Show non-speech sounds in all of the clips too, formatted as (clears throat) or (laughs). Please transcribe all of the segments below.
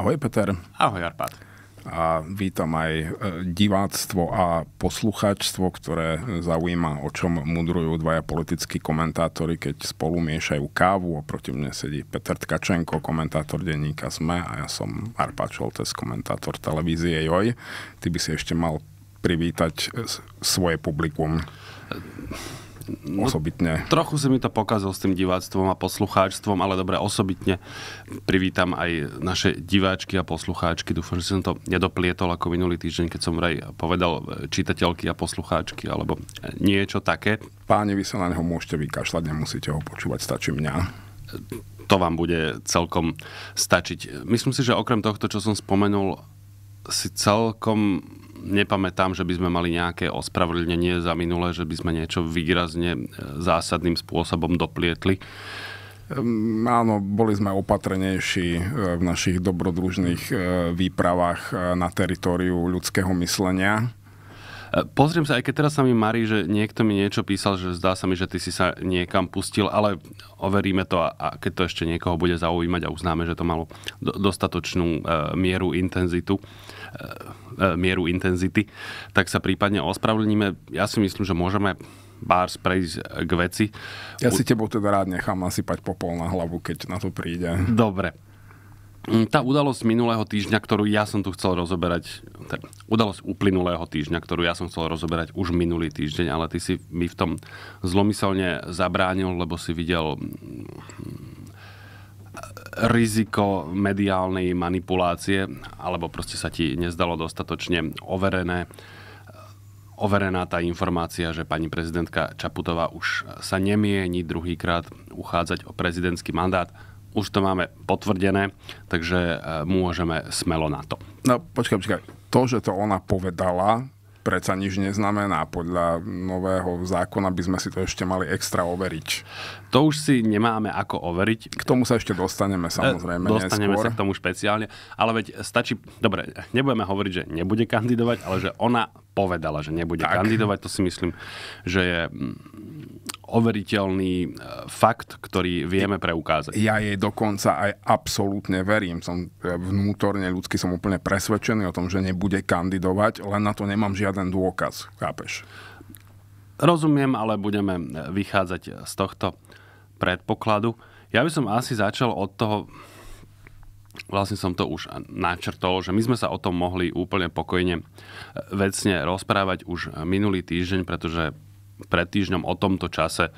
Ahoj Peter. Ahoj Arpad. A vítam aj e, diváctvo a poslucháčstvo, ktoré zaujíma, o čom mudrujú dvaja politickí komentátori, keď spolu miešajú kávu. Oproti mne sedí Peter Tkačenko, komentátor denníka SME a ja som Arpad Šoltes, komentátor televízie JOJ. Ty by si ešte mal privítať svoje publikum. E, No, osobitne. No, trochu si mi to pokazil s tým diváctvom a poslucháčstvom, ale dobre, osobitne privítam aj naše diváčky a poslucháčky. Dúfam, že som to nedoplietol ako minulý týždeň, keď som vraj povedal e, čitateľky a poslucháčky, alebo e, niečo také. Páni, vy sa na neho môžete vykašľať, nemusíte ho počúvať, stačí mňa e, to vám bude celkom stačiť. Myslím si, že okrem tohto, čo som spomenul, si celkom nepamätám, že by sme mali nejaké ospravedlnenie za minulé, že by sme niečo výrazne e, zásadným spôsobom doplietli. Áno, boli sme opatrenejší e, v našich dobrodružných e, výpravách na teritóriu ľudského myslenia. Pozriem sa, aj keď teraz sa mi marí, že niekto mi niečo písal, že zdá sa mi, že ty si sa niekam pustil, ale overíme to a, a keď to ešte niekoho bude zaujímať a uznáme, že to malo dostatočnú mieru intenzitu. E, e, mieru intenzity, tak sa prípadne ospravedlníme. Ja si myslím, že môžeme bars prejsť k veci. Ja si tebou teda rád nechám nasypať popol na hlavu, keď na to príde. Dobre. Mm, tá udalosť minulého týždňa, ktorú ja som tu chcel rozoberať, teda udalosť uplynulého týždňa, ktorú ja som chcel rozoberať už minulý týždeň, ale ty si mi v tom zlomyselne zabránil, lebo si videl mm, riziko mediálnej manipulácie, alebo proste sa ti nezdalo dostatočne overené, overená tá informácia, že pani prezidentka Čaputová už sa nemieni druhýkrát uchádzať o prezidentský mandát. Už to máme potvrdené, takže e, môžeme smelo na to. No počkaj, počkaj. To, že to ona povedala, predsa nič neznamená. Podľa nového zákona by sme si to ešte mali extra overiť. To už si nemáme ako overiť. K tomu sa ešte dostaneme e, samozrejme Dostaneme neskôr. sa k tomu špeciálne. Ale veď stačí, dobre, nebudeme hovoriť, že nebude kandidovať, ale že ona povedala, že nebude tak. kandidovať, to si myslím, že je mm, overiteľný e, fakt, ktorý vieme preukázať. Ja jej dokonca aj absolútne verím. Som e, vnútorne ľudsky som úplne presvedčený o tom, že nebude kandidovať, len na to nemám žiaden dôkaz, chápeš? Rozumiem, ale budeme e, vychádzať z tohto predpokladu. Ja by som asi začal od toho, vlastne som to už načrtol, že my sme sa o tom mohli úplne pokojne vecne rozprávať už minulý týždeň, pretože pred týždňom o tomto čase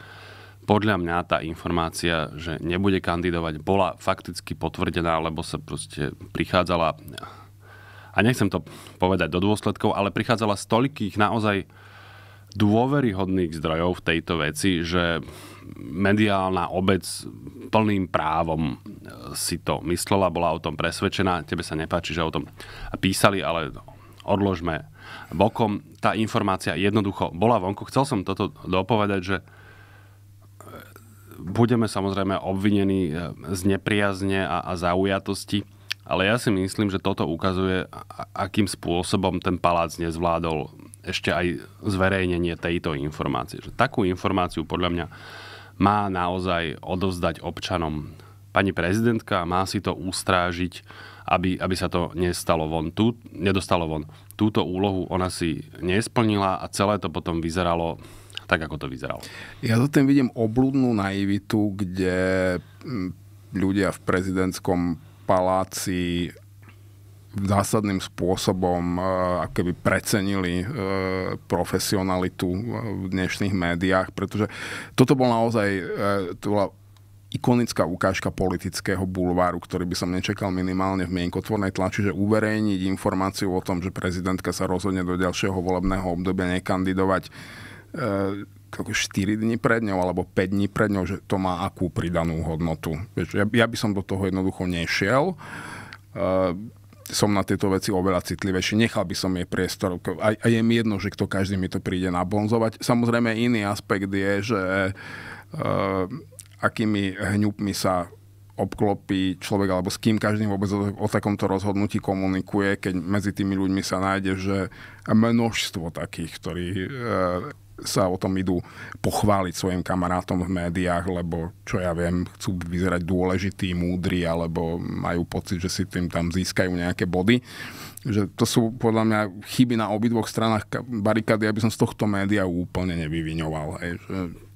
podľa mňa tá informácia, že nebude kandidovať, bola fakticky potvrdená, lebo sa proste prichádzala, a nechcem to povedať do dôsledkov, ale prichádzala z toľkých naozaj dôveryhodných zdrojov v tejto veci, že mediálna obec plným právom e, si to myslela, bola o tom presvedčená, tebe sa nepáči, že o tom písali, ale odložme bokom tá informácia jednoducho bola vonku. Chcel som toto dopovedať, že e, budeme samozrejme obvinení e, z nepriazne a, a zaujatosti, ale ja si myslím, že toto ukazuje, akým spôsobom ten palác nezvládol ešte aj zverejnenie tejto informácie. Že takú informáciu podľa mňa má naozaj odovzdať občanom pani prezidentka má si to ústrážiť, aby, aby sa to nestalo von. Tu nedostalo von túto úlohu ona si nesplnila a celé to potom vyzeralo tak, ako to vyzeralo. Ja to tým vidím oblúdnu naivitu, kde mm, ľudia v prezidentskom paláci zásadným spôsobom e, keby precenili e, profesionalitu e, v dnešných médiách, pretože toto bol naozaj to bola ikonická ukážka politického bulváru, ktorý by som nečakal minimálne v mienkotvornej tlači, že uverejniť informáciu o tom, že prezidentka sa rozhodne do ďalšieho volebného obdobia nekandidovať e, 4 dní pred ňou alebo 5 dní pred ňou, že to má akú pridanú hodnotu. Ja, ja by som do toho jednoducho nešiel. E, som na tieto veci oveľa citlivejší. Nechal by som jej priestor. A, a je mi jedno, že kto každý mi to príde nabonzovať. Samozrejme, iný aspekt je, že eh, akými hňupmi sa obklopí človek, alebo s kým každým vôbec o, o takomto rozhodnutí komunikuje, keď medzi tými ľuďmi sa nájde, že množstvo takých, ktorí e, sa o tom idú pochváliť svojim kamarátom v médiách, lebo čo ja viem, chcú vyzerať dôležití, múdri, alebo majú pocit, že si tým tam získajú nejaké body. Že to sú podľa mňa chyby na obidvoch stranách barikády, aby som z tohto média úplne nevyvinoval.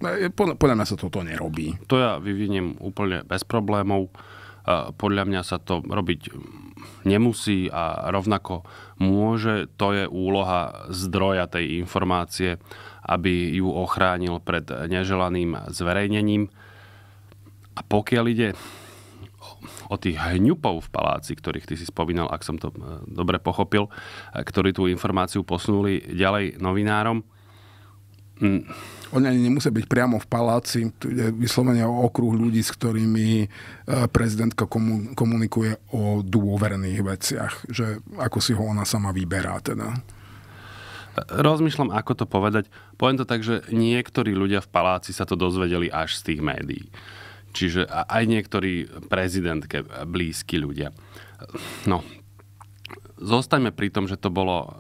No, podľa mňa sa toto nerobí. To ja vyviniem úplne bez problémov. Podľa mňa sa to robiť nemusí a rovnako môže. To je úloha zdroja tej informácie aby ju ochránil pred neželaným zverejnením. A pokiaľ ide o tých hňupov v paláci, ktorých ty si spomínal, ak som to e, dobre pochopil, e, ktorí tú informáciu posunuli ďalej novinárom. Mm. Oni ani nemusia byť priamo v paláci, tu je vyslovene o okruh ľudí, s ktorými e, prezidentka komunikuje o dôverných veciach, že ako si ho ona sama vyberá teda rozmýšľam, ako to povedať. Poviem to tak, že niektorí ľudia v paláci sa to dozvedeli až z tých médií. Čiže aj niektorí prezidentke blízki ľudia. No, zostaňme pri tom, že to bolo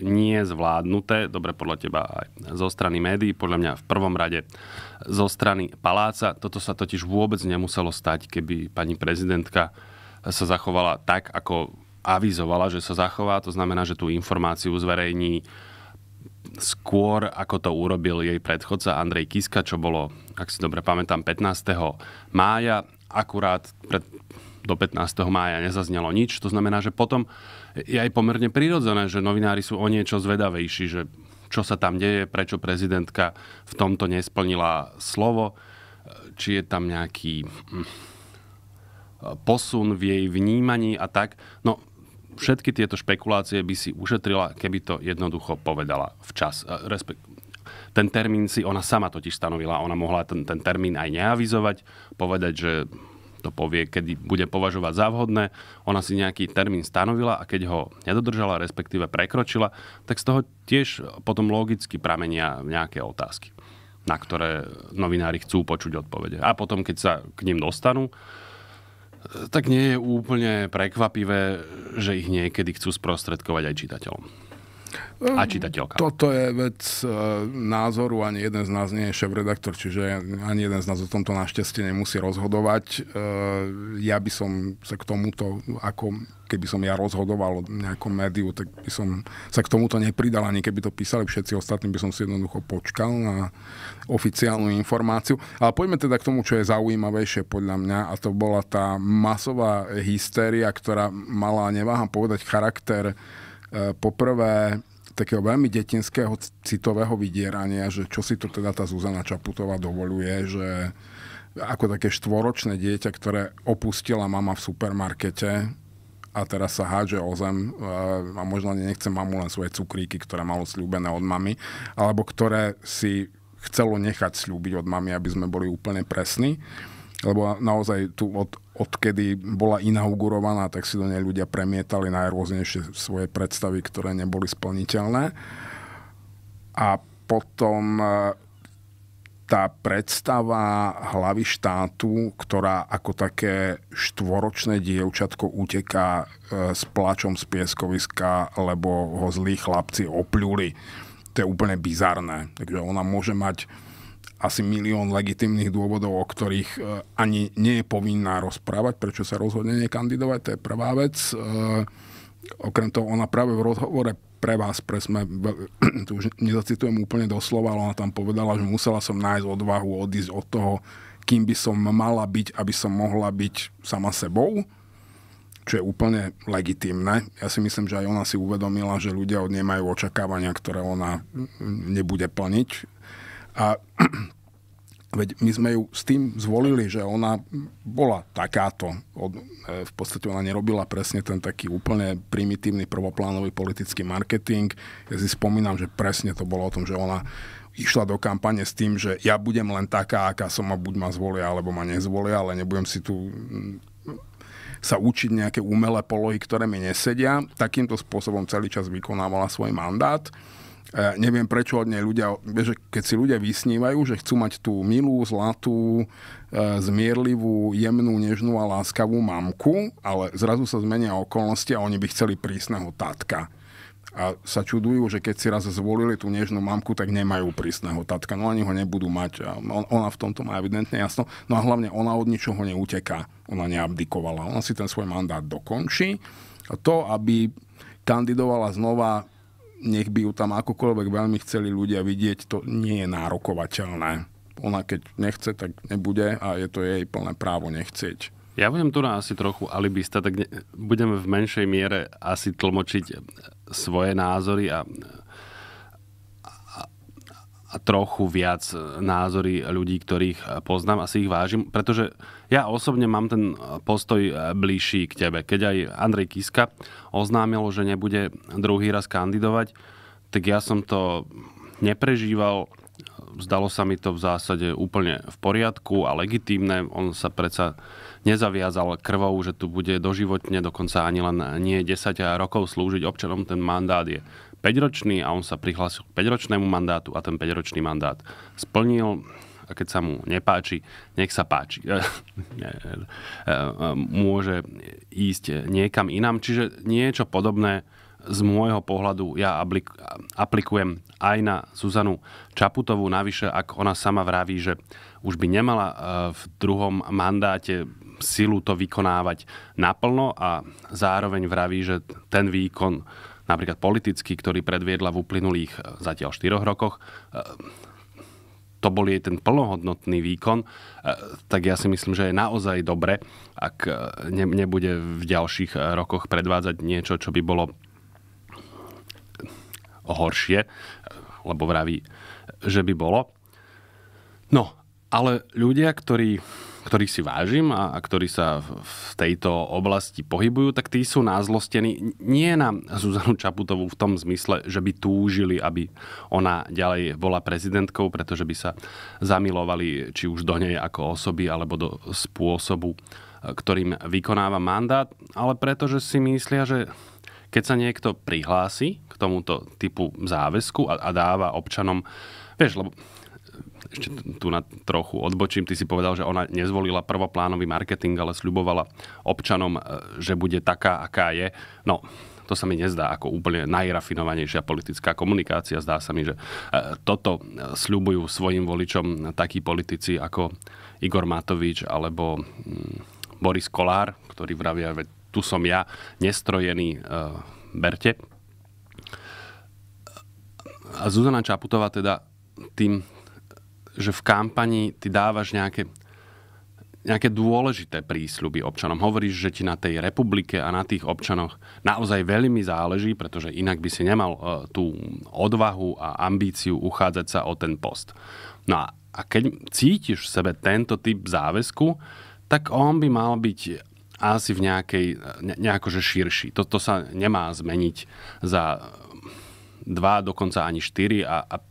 nie zvládnuté, dobre podľa teba aj zo strany médií, podľa mňa v prvom rade zo strany paláca. Toto sa totiž vôbec nemuselo stať, keby pani prezidentka sa zachovala tak, ako avizovala, že sa zachová. To znamená, že tú informáciu zverejní skôr, ako to urobil jej predchodca Andrej Kiska, čo bolo, ak si dobre pamätám, 15. mája. Akurát pred, do 15. mája nezaznelo nič. To znamená, že potom je aj pomerne prirodzené, že novinári sú o niečo zvedavejší, že čo sa tam deje, prečo prezidentka v tomto nesplnila slovo, či je tam nejaký hm, posun v jej vnímaní a tak. No, všetky tieto špekulácie by si ušetrila, keby to jednoducho povedala včas. E, Respekt, ten termín si ona sama totiž stanovila. Ona mohla ten, ten termín aj neavizovať, povedať, že to povie, kedy bude považovať za vhodné. Ona si nejaký termín stanovila a keď ho nedodržala, respektíve prekročila, tak z toho tiež potom logicky pramenia nejaké otázky, na ktoré novinári chcú počuť odpovede. A potom, keď sa k ním dostanú, tak nie je úplne prekvapivé, že ich niekedy chcú sprostredkovať aj čitateľom. Ehm, a čitateľka. Toto je vec eh, názoru, ani jeden z nás nie je šéf-redaktor, čiže ani jeden z nás o tomto našťastie nemusí rozhodovať. Eh, ja by som sa k tomuto, ako keby som ja rozhodoval o nejakom médiu, tak by som sa k tomuto nepridal, ani keby to písali všetci ostatní, by som si jednoducho počkal na oficiálnu informáciu. Ale poďme teda k tomu, čo je zaujímavejšie podľa mňa, a to bola tá masová hystéria, ktorá mala, neváham povedať, charakter Eh, poprvé takého veľmi detinského citového vydierania, že čo si to teda tá Zuzana Čaputová dovoluje, že ako také štvoročné dieťa, ktoré opustila mama v supermarkete a teraz sa hádže o zem eh, a možno nechce mamu len svoje cukríky, ktoré malo slúbené od mamy, alebo ktoré si chcelo nechať slúbiť od mami, aby sme boli úplne presní. Lebo naozaj tu od odkedy bola inaugurovaná, tak si do nej ľudia premietali najrôznejšie svoje predstavy, ktoré neboli splniteľné. A potom e, tá predstava hlavy štátu, ktorá ako také štvoročné dievčatko uteká e, s plačom z pieskoviska, lebo ho zlí chlapci opľuli. To je úplne bizarné. Takže ona môže mať asi milión legitimných dôvodov, o ktorých e, ani nie je povinná rozprávať, prečo sa rozhodne nekandidovať, to je prvá vec. E, okrem toho, ona práve v rozhovore pre vás, pre sme, tu (clears throat) už nezacitujem úplne doslova, ale ona tam povedala, že musela som nájsť odvahu odísť od toho, kým by som mala byť, aby som mohla byť sama sebou, čo je úplne legitimné. Ja si myslím, že aj ona si uvedomila, že ľudia od nej majú očakávania, ktoré ona mm, nebude plniť a (clears throat) Veď my sme ju s tým zvolili, že ona bola takáto. Od, e, v podstate ona nerobila presne ten taký úplne primitívny prvoplánový politický marketing. Ja si spomínam, že presne to bolo o tom, že ona išla do kampane s tým, že ja budem len taká, aká som a buď ma zvolia, alebo ma nezvolia, ale nebudem si tu mm, sa učiť nejaké umelé polohy, ktoré mi nesedia. Takýmto spôsobom celý čas vykonávala svoj mandát. Ja e, neviem prečo od nej ľudia, že keď si ľudia vysnívajú, že chcú mať tú milú, zlatú, e, zmierlivú, jemnú, nežnú a láskavú mamku, ale zrazu sa zmenia okolnosti a oni by chceli prísneho tatka a sa čudujú, že keď si raz zvolili tú nežnú mamku, tak nemajú prísneho tatka. No ani ho nebudú mať. A ona v tomto má evidentne jasno. No a hlavne ona od ničoho neuteká. Ona neabdikovala. Ona si ten svoj mandát dokončí. A to, aby kandidovala znova nech by ju tam akokoľvek veľmi chceli ľudia vidieť, to nie je nárokovateľné. Ona keď nechce, tak nebude a je to jej plné právo nechcieť. Ja budem tu na asi trochu alibista, tak ne, budem v menšej miere asi tlmočiť svoje názory a trochu viac e, názory ľudí, ktorých e, poznám a si ich vážim, pretože ja osobne mám ten e, postoj bližší k tebe. Keď aj Andrej Kiska oznámil, že nebude druhý raz kandidovať, tak ja som to neprežíval, zdalo sa mi to v zásade úplne v poriadku a legitímne. On sa predsa nezaviazal krvou, že tu bude doživotne, dokonca ani len nie 10 rokov slúžiť občanom. Ten mandát je 5-ročný a on sa prihlásil k 5-ročnému mandátu a ten 5-ročný mandát splnil a keď sa mu nepáči, nech sa páči. (laughs) E, e, môže ísť niekam inam. Čiže niečo podobné z môjho pohľadu ja aplikujem aj na Zuzanu Čaputovú. Navyše, ak ona sama vraví, že už by nemala e, v druhom mandáte silu to vykonávať naplno a zároveň vraví, že ten výkon napríklad politický, ktorý predviedla v uplynulých eh, zatiaľ 4 rokoch, eh, to bol jej ten plnohodnotný výkon, eh, tak ja si myslím, že je naozaj dobre, ak nebude v ďalších rokoch predvádzať niečo, čo by bolo horšie, lebo vraví, že by bolo. No, ale ľudia, ktorí ktorých si vážim a, a ktorí sa v tejto oblasti pohybujú, tak tí sú názlostení nie na Zuzanu Čaputovú v tom zmysle, že by túžili, aby ona ďalej bola prezidentkou, pretože by sa zamilovali či už do nej ako osoby alebo do spôsobu, e, ktorým vykonáva mandát, ale pretože si myslia, že keď sa niekto prihlási k tomuto typu záväzku a, a dáva občanom, vieš, lebo ešte tu na trochu odbočím, ty si povedal, že ona nezvolila prvoplánový marketing, ale sľubovala občanom, e, že bude taká, aká je. No, to sa mi nezdá ako úplne najrafinovanejšia politická komunikácia. Zdá sa mi, že e, toto e, sľubujú svojim voličom takí politici ako Igor Matovič alebo mm, Boris Kolár, ktorý vravia, že tu som ja, nestrojený, berte. A Zuzana Čaputová teda tým že v kampani ty dávaš nejaké nejaké dôležité prísľuby občanom. Hovoríš, že ti na tej republike a na tých občanoch naozaj veľmi záleží, pretože inak by si nemal uh, tú odvahu a ambíciu uchádzať sa o ten post. No a, a keď cítiš v sebe tento typ záväzku, tak on by mal byť asi v nejakej, ne, nejakože širší. Toto sa nemá zmeniť za dva, dokonca ani štyri a, a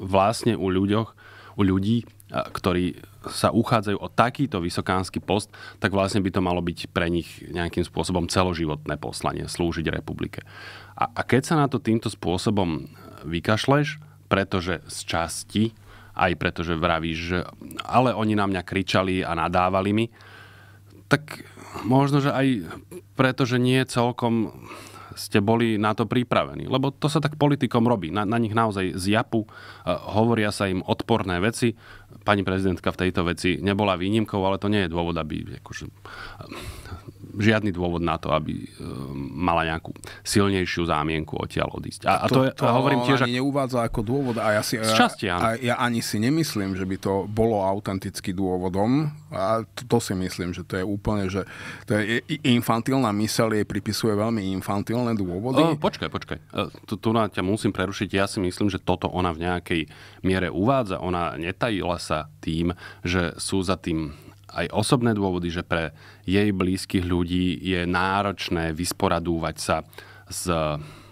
vlastne u ľuďoch, u ľudí, ktorí sa uchádzajú o takýto vysokánsky post, tak vlastne by to malo byť pre nich nejakým spôsobom celoživotné poslanie, slúžiť republike. A, a keď sa na to týmto spôsobom e, vykašleš, pretože z časti, aj pretože vravíš, že ale oni na mňa kričali a nadávali mi, tak možno, že aj pretože nie celkom ste boli na to pripravení. Lebo to sa tak politikom robí. Na, na nich naozaj z japu e, hovoria sa im odporné veci. Pani prezidentka v tejto veci nebola výnimkou, ale to nie je dôvod, aby akože, žiadny dôvod na to, aby eh, mala nejakú silnejšiu zámienku odtiaľ odísť. A, a to, to, to hovorím tiež... Ani neuvádza ako dôvod a ja, si, časti, ja, a ja ani si nemyslím, že by to bolo autentický dôvodom. A to, to si myslím, že to je úplne, že to je infantilná myseľ jej pripisuje veľmi infantilné dôvody. O, počkaj, počkaj. E, tu, tu na ťa musím prerušiť. Ja si myslím, že toto ona v nejakej miere uvádza. Ona netajila sa tým, že sú za tým aj osobné dôvody, že pre jej blízkych ľudí je náročné vysporadúvať sa s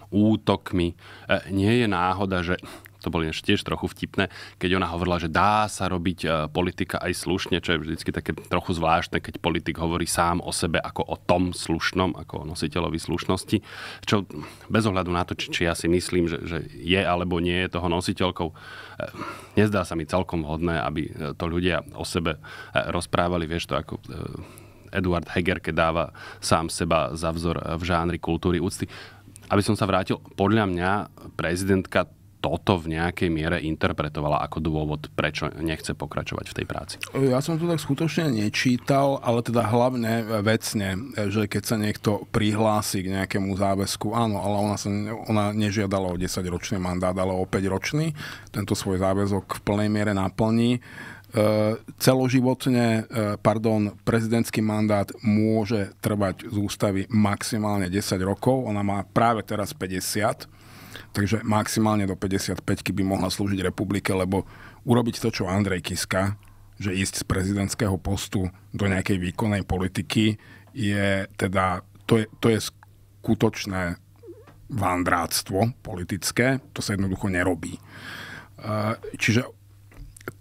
útokmi. E, nie je náhoda, že to boli ešte tiež trochu vtipné, keď ona hovorila, že dá sa robiť e, politika aj slušne, čo je vždycky také trochu zvláštne, keď politik hovorí sám o sebe ako o tom slušnom, ako o nositeľovi slušnosti, čo bez ohľadu na to, či, či ja si myslím, že, že je alebo nie je toho nositeľkou nezdá sa mi celkom hodné, aby e, to ľudia o sebe e, rozprávali, vieš to ako e, Eduard Heger, keď dáva sám seba za vzor v žánri kultúry úcty. Aby som sa vrátil, podľa mňa prezidentka toto v nejakej miere interpretovala ako dôvod, prečo nechce pokračovať v tej práci? Ja som to tak skutočne nečítal, ale teda hlavne e, vecne, e, že keď sa niekto prihlási k nejakému záväzku, áno, ale ona, sa, ona nežiadala o 10-ročný mandát, ale o 5-ročný. Tento svoj záväzok v plnej miere naplní e, celoživotne, pardon, prezidentský mandát môže trvať z ústavy maximálne 10 rokov. Ona má práve teraz 50, Takže maximálne do 55 by mohla slúžiť republike, lebo urobiť to, čo Andrej Kiska, že ísť z prezidentského postu do nejakej výkonnej politiky, je teda, to je, to je skutočné vandráctvo politické, to sa jednoducho nerobí. E, čiže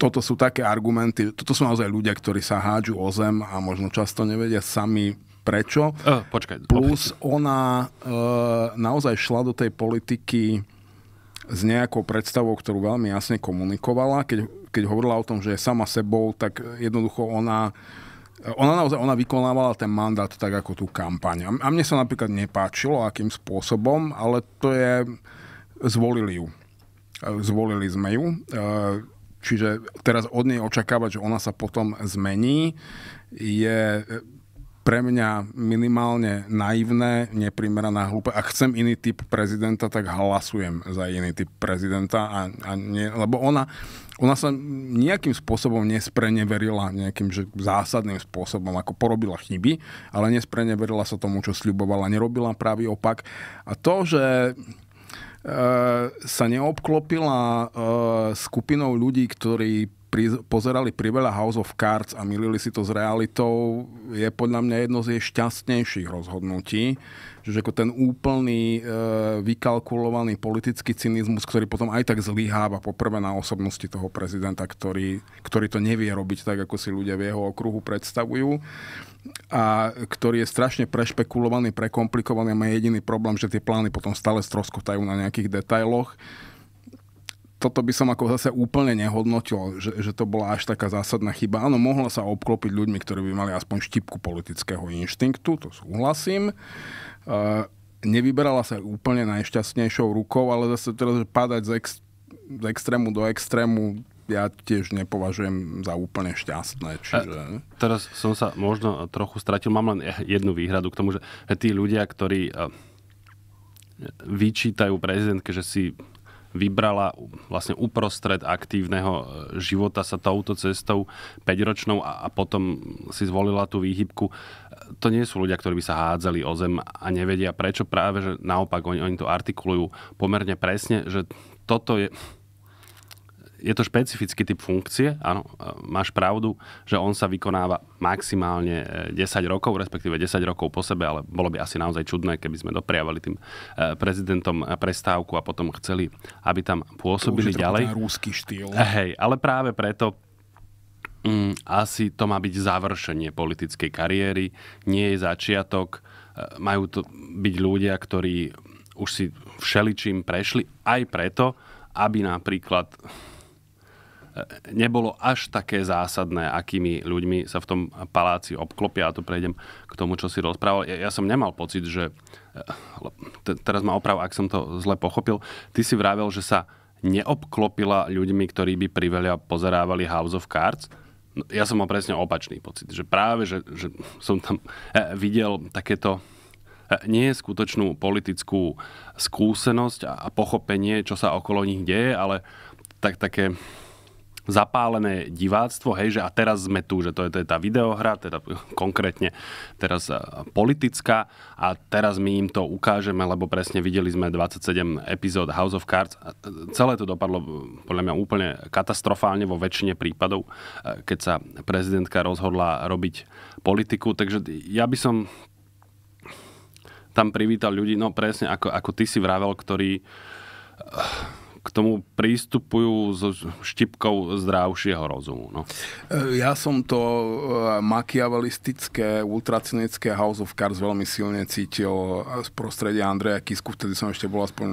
toto sú také argumenty, toto sú naozaj ľudia, ktorí sa hádžu o zem a možno často nevedia sami prečo. Uh, počkaj. Plus opäť. ona uh, naozaj šla do tej politiky s nejakou predstavou, ktorú veľmi jasne komunikovala. Keď, keď hovorila o tom, že je sama sebou, tak jednoducho ona ona naozaj ona vykonávala ten mandát tak ako tú kampaň. A mne sa napríklad nepáčilo, akým spôsobom, ale to je... Zvolili ju. E, zvolili sme ju. E, čiže teraz od nej očakávať, že ona sa potom zmení, je pre mňa minimálne naivné, neprimeraná hlúpe. Ak chcem iný typ prezidenta, tak hlasujem za iný typ prezidenta. A, a nie, lebo ona, ona sa nejakým spôsobom nespreneverila, nejakým že zásadným spôsobom, ako porobila chyby, ale nespreneverila sa tomu, čo sľubovala. Nerobila pravý opak. A to, že e, sa neobklopila e, skupinou ľudí, ktorí pri, pozerali priveľa House of Cards a milili si to s realitou, je podľa mňa jedno z jej šťastnejších rozhodnutí. Že ako ten úplný e, vykalkulovaný politický cynizmus, ktorý potom aj tak zlyháva poprvé na osobnosti toho prezidenta, ktorý, ktorý to nevie robiť tak, ako si ľudia v jeho okruhu predstavujú a ktorý je strašne prešpekulovaný, prekomplikovaný a má jediný problém, že tie plány potom stále stroskotajú na nejakých detailoch toto by som ako zase úplne nehodnotil, že, že to bola až taká zásadná chyba. Áno, mohla sa obklopiť ľuďmi, ktorí by mali aspoň štipku politického inštinktu, to súhlasím. E, nevyberala sa úplne najšťastnejšou rukou, ale zase teraz padať z, ex, z extrému do extrému ja tiež nepovažujem za úplne šťastné. Čiže... E, teraz som sa možno trochu stratil, mám len jednu výhradu k tomu, že tí ľudia, ktorí e, vyčítajú prezidentke, že si vybrala vlastne uprostred aktívneho e, života sa touto cestou 5-ročnou a, a potom si zvolila tú výhybku. E, to nie sú ľudia, ktorí by sa hádzali o zem a nevedia prečo. Práve, že naopak oni, oni to artikulujú pomerne presne, že toto je je to špecifický typ funkcie, áno, máš pravdu, že on sa vykonáva maximálne 10 eh, rokov, respektíve 10 rokov po sebe, ale bolo by asi naozaj čudné, keby sme dopriavali tým eh, prezidentom eh, prestávku a potom chceli, aby tam pôsobili to je ďalej. Rúsky štýl. Hej, ale práve preto mm, asi to má byť završenie politickej kariéry, nie je začiatok, majú to byť ľudia, ktorí už si všeličím prešli, aj preto, aby napríklad nebolo až také zásadné, akými ľuďmi sa v tom paláci obklopia. A tu prejdem k tomu, čo si rozprával. Ja, ja som nemal pocit, že... Eh, teraz ma oprav, ak som to zle pochopil. Ty si vravel, že sa neobklopila ľuďmi, ktorí by priveľa pozerávali House of Cards. No, ja som mal presne opačný pocit, že práve, že, že som tam eh, videl takéto eh, nie skutočnú politickú skúsenosť a pochopenie, čo sa okolo nich deje, ale tak, také zapálené diváctvo, hej, že a teraz sme tu, že to je, to je tá videohra, teda (laughs) konkrétne teraz e, politická a teraz my im to ukážeme, lebo presne videli sme 27 epizód House of Cards a e, celé to dopadlo e, podľa mňa úplne katastrofálne vo väčšine prípadov, keď sa prezidentka rozhodla robiť politiku, takže ja by som tam privítal ľudí, no presne ako, ako ty si vravel, ktorí k tomu prístupujú s štipkou zdravšieho rozumu. No. E, ja som to e, makiavelistické, ultracinecké House of Cards veľmi silne cítil e, z prostredia Andreja Kisku, vtedy som ešte bol aspoň,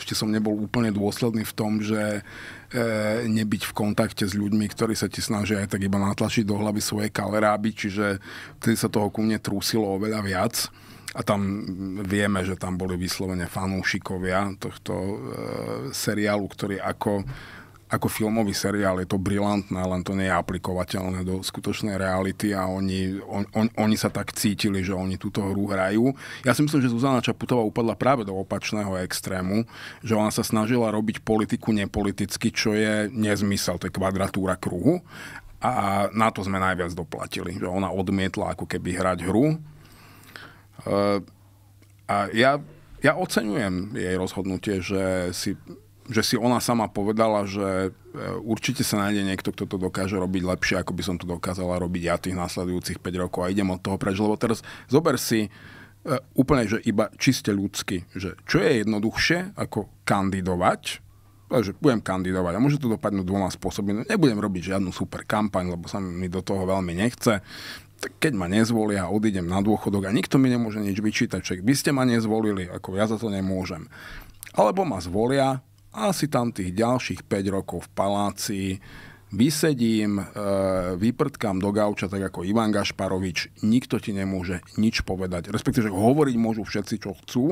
ešte som nebol úplne dôsledný v tom, že nebyť v kontakte s ľuďmi, ktorí sa ti snažia aj tak iba natlačiť do hlavy svoje kaleráby, čiže vtedy sa toho ku mne trúsilo oveľa viac. A tam vieme, že tam boli vyslovene fanúšikovia tohto e, seriálu, ktorý ako, ako filmový seriál je to brilantné, len to nie je aplikovateľné do skutočnej reality a oni, on, on, oni sa tak cítili, že oni túto hru hrajú. Ja si myslím, že Zuzana Čaputová upadla práve do opačného extrému, že ona sa snažila robiť politiku nepoliticky, čo je nezmysel, to je kvadratúra kruhu. A na to sme najviac doplatili, že ona odmietla ako keby hrať hru, a ja, ja oceňujem jej rozhodnutie, že si, že si ona sama povedala, že e, určite sa nájde niekto, kto to dokáže robiť lepšie, ako by som to dokázala robiť ja tých následujúcich 5 rokov a idem od toho preč, lebo teraz zober si e, úplne, že iba čiste ľudsky, že čo je jednoduchšie ako kandidovať, že budem kandidovať a môže to dopadnúť dvoma spôsobmi. Nebudem robiť žiadnu super kampaň, lebo sa mi do toho veľmi nechce tak keď ma nezvolia, odídem na dôchodok a nikto mi nemôže nič vyčítať, však vy ste ma nezvolili, ako ja za to nemôžem. Alebo ma zvolia a asi tam tých ďalších 5 rokov v palácii vysedím, e, vyprtkám do gauča, tak ako Ivan Gašparovič, nikto ti nemôže nič povedať. Respektíve, že hovoriť môžu všetci, čo chcú,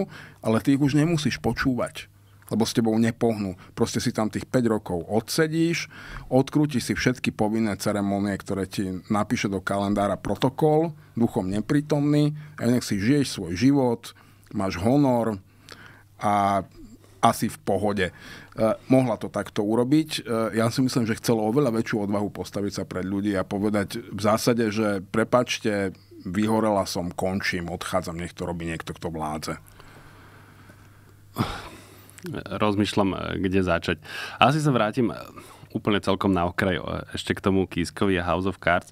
ale ty ich už nemusíš počúvať lebo s tebou nepohnú. Proste si tam tých 5 rokov odsedíš, odkrúti si všetky povinné ceremonie, ktoré ti napíše do kalendára protokol, duchom neprítomný, a nech si žiješ svoj život, máš honor a asi v pohode. Eh, mohla to takto urobiť. Eh, ja si myslím, že chcelo oveľa väčšiu odvahu postaviť sa pred ľudí a povedať v zásade, že prepačte, vyhorela som, končím, odchádzam, nech to robí niekto, kto vládze rozmýšľam, e, kde začať. Asi sa vrátim e, úplne celkom na okraj e, ešte k tomu Kiskovi a House of Cards.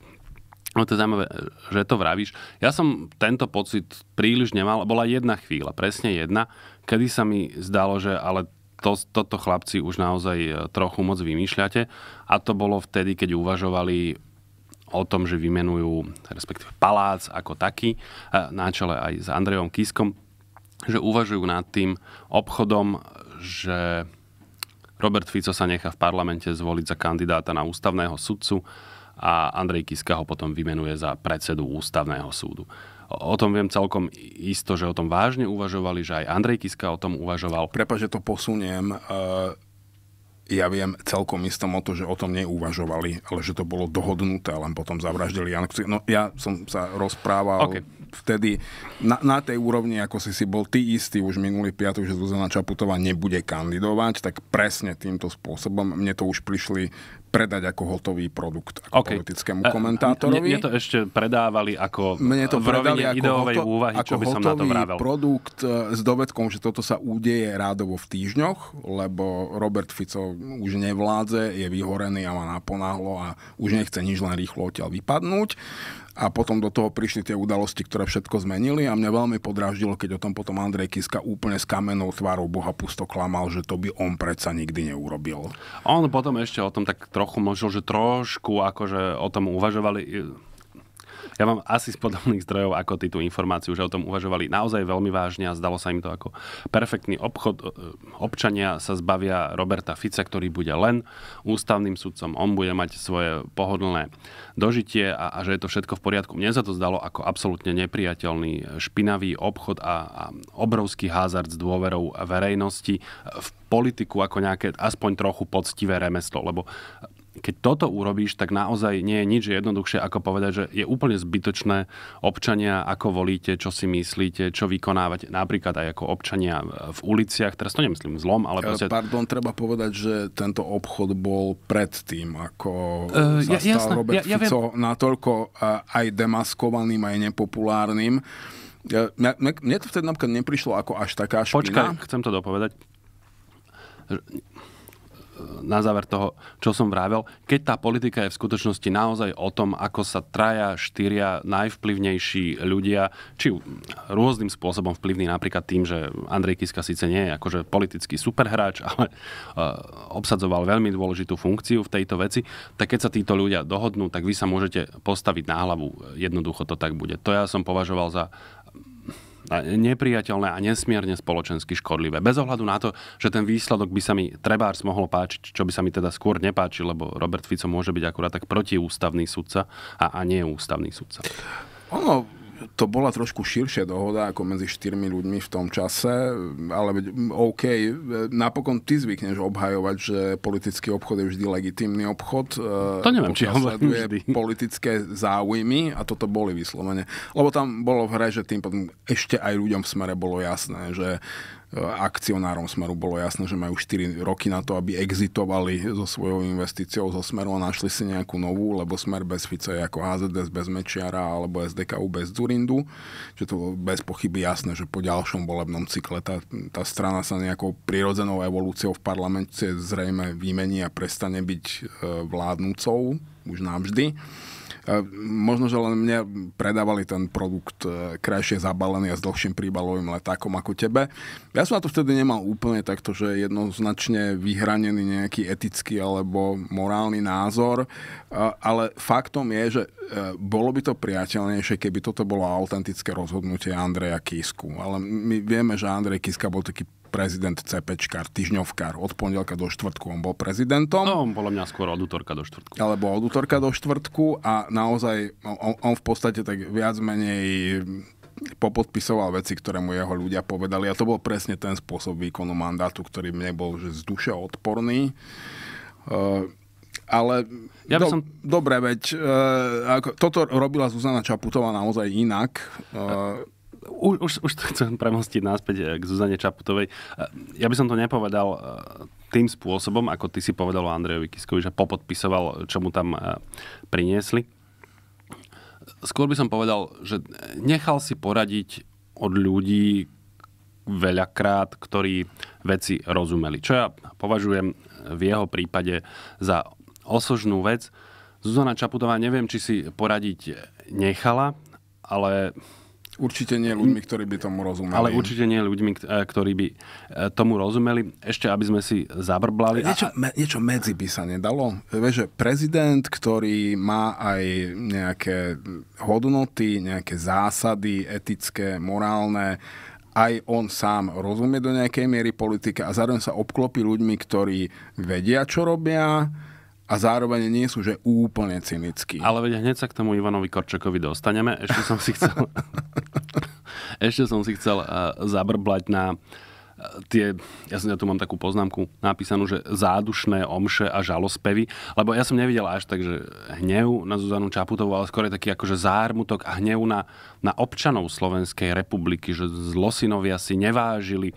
No to je zaujímavé, že to vravíš. Ja som tento pocit príliš nemal. Bola jedna chvíľa, presne jedna, kedy sa mi zdalo, že ale to, toto chlapci už naozaj trochu moc vymýšľate. A to bolo vtedy, keď uvažovali o tom, že vymenujú respektíve palác ako taký, na čele aj s Andrejom Kiskom že uvažujú nad tým obchodom, že Robert Fico sa nechá v parlamente zvoliť za kandidáta na ústavného sudcu a Andrej Kiska ho potom vymenuje za predsedu ústavného súdu. O tom viem celkom isto, že o tom vážne uvažovali, že aj Andrej Kiska o tom uvažoval. Prepa, že to posuniem. E, ja viem celkom istom o to, že o tom neuvažovali, ale že to bolo dohodnuté, len potom zavraždili Janku. No ja som sa rozprával okay. vtedy na, na tej úrovni, ako si si bol ty istý už minulý piatok, že Zuzana Čaputová nebude kandidovať, tak presne týmto spôsobom mne to už prišli predať ako hotový produkt ako okay. politickému komentátorovi. Mne, mne to ešte predávali ako mne to v ako ideovej hoto, úvahy, ako čo by som na to vravel. produkt e, s dovedkom, že toto sa udeje rádovo v týždňoch, lebo Robert Fico už nevládze, je vyhorený a má naponáhlo a už nechce nič len rýchlo odtiaľ vypadnúť a potom do toho prišli tie udalosti, ktoré všetko zmenili a mňa veľmi podráždilo, keď o tom potom Andrej Kiska úplne s kamenou tvárou Boha pusto klamal, že to by on predsa nikdy neurobil. On potom ešte o tom tak trochu možno, že trošku akože o tom uvažovali ja mám asi z podobných zdrojov ako ty tú informáciu, že o tom uvažovali naozaj veľmi vážne a zdalo sa im to ako perfektný obchod. E, občania sa zbavia Roberta Fica, ktorý bude len ústavným sudcom. On bude mať svoje pohodlné dožitie a, a že je to všetko v poriadku. Mne sa to zdalo ako absolútne nepriateľný e, špinavý obchod a, a obrovský hazard s dôverou verejnosti v politiku ako nejaké aspoň trochu poctivé remeslo, lebo keď toto urobíš, tak naozaj nie je nič jednoduchšie, ako povedať, že je úplne zbytočné občania, ako volíte, čo si myslíte, čo vykonávate, napríklad aj ako občania v uliciach, teraz to nemyslím zlom, ale e, proste... Pardon, treba povedať, že tento obchod bol predtým, ako uh, zastal ja, jasné, Robert ja, ja Fico viem. natoľko e, aj demaskovaným, aj nepopulárnym. Mne to vtedy napríklad neprišlo ako až taká špina. Počkaj, chcem to dopovedať E, na záver toho, čo som vravel, keď tá politika je v skutočnosti naozaj o tom, ako sa traja, štyria najvplyvnejší ľudia, či rôznym spôsobom vplyvní napríklad tým, že Andrej Kiska síce nie je akože politický superhráč, (laughs) ale e, obsadzoval veľmi dôležitú funkciu v tejto veci, tak keď sa títo ľudia dohodnú, tak vy sa môžete postaviť na hlavu. Jednoducho to tak bude. To ja som považoval za nepriateľné a nesmierne spoločensky škodlivé. Bez ohľadu na to, že ten výsledok by sa mi trebárs mohol páčiť, čo by sa mi teda skôr nepáči, lebo Robert Fico môže byť akurát tak protiústavný sudca a, a nie ústavný sudca. Ono, to bola trošku širšia dohoda ako medzi štyrmi ľuďmi v tom čase, ale OK, e, napokon ty zvykneš obhajovať, že politický obchod je vždy legitímny obchod. E, to neviem, či ho vždy. politické záujmy a toto boli vyslovene. Lebo tam bolo v hre, že tým potom ešte aj ľuďom v smere bolo jasné, že E, akcionárom Smeru bolo jasné, že majú 4 roky na to, aby exitovali so svojou investíciou zo Smeru a našli si nejakú novú, lebo Smer bez Fica je ako AZS bez Mečiara alebo SDKU bez Zurindu. Že to bez pochyby jasné, že po ďalšom volebnom cykle tá, tá strana sa nejakou prirodzenou evolúciou v parlamente zrejme vymení a prestane byť e, vládnúcou už navždy. Možno, že len mne predávali ten produkt e, krajšie zabalený a s dlhším príbalovým letákom ako tebe. Ja som na to vtedy nemal úplne takto, že jednoznačne vyhranený nejaký etický alebo morálny názor, e, ale faktom je, že e, bolo by to priateľnejšie, keby toto bolo autentické rozhodnutie Andreja Kisku. Ale my vieme, že Andrej Kiska bol taký prezident CPčkár, týždňovkár. Od pondelka do štvrtku on bol prezidentom. No, on bolo mňa skôr od útorka do štvrtku. Alebo od útorka do štvrtku a naozaj on, on v podstate tak viac menej popodpisoval veci, ktoré mu jeho ľudia povedali. A to bol presne ten spôsob výkonu mandátu, ktorý mne bol že z duše odporný. Uh, ale ja by som... do, dobre, veď uh, ako, toto robila Zuzana Čaputová naozaj inak. Uh, už, už, už to chcem premostiť náspäť eh, k Zuzane Čaputovej. Eh, ja by som to nepovedal eh, tým spôsobom, ako ty si povedal Andrejovi Kiskovi, že popodpisoval, čo mu tam priniesli. Skôr by som povedal, že nechal si poradiť od ľudí veľakrát, ktorí veci rozumeli. Čo ja považujem v jeho prípade za osožnú vec. Zuzana Čaputová, neviem, či si poradiť nechala, ale Určite nie ľuďmi, ktorí by tomu rozumeli. Ale určite nie ľuďmi, eh, ktorí by eh, tomu rozumeli. Ešte, aby sme si zabrblali. Niečo, me, niečo medzi by sa nedalo. Vieš, že prezident, ktorý má aj nejaké hodnoty, nejaké zásady etické, morálne, aj on sám rozumie do nejakej miery politike a zároveň sa obklopí ľuďmi, ktorí vedia, čo robia, a zároveň nie sú že úplne cynickí. Ale veď hneď sa k tomu Ivanovi Korčekovi dostaneme. Ešte som si chcel, (laughs) ešte som si chcel uh, zabrblať na eh, tie, ja som ja tu mám takú poznámku napísanú, že zádušné omše a žalospevy, lebo ja som nevidel až tak, že hnev na Zuzanu Čaputovú, ale skôr je taký akože zármutok a hnev na na občanov Slovenskej republiky, že zlosinovia si nevážili,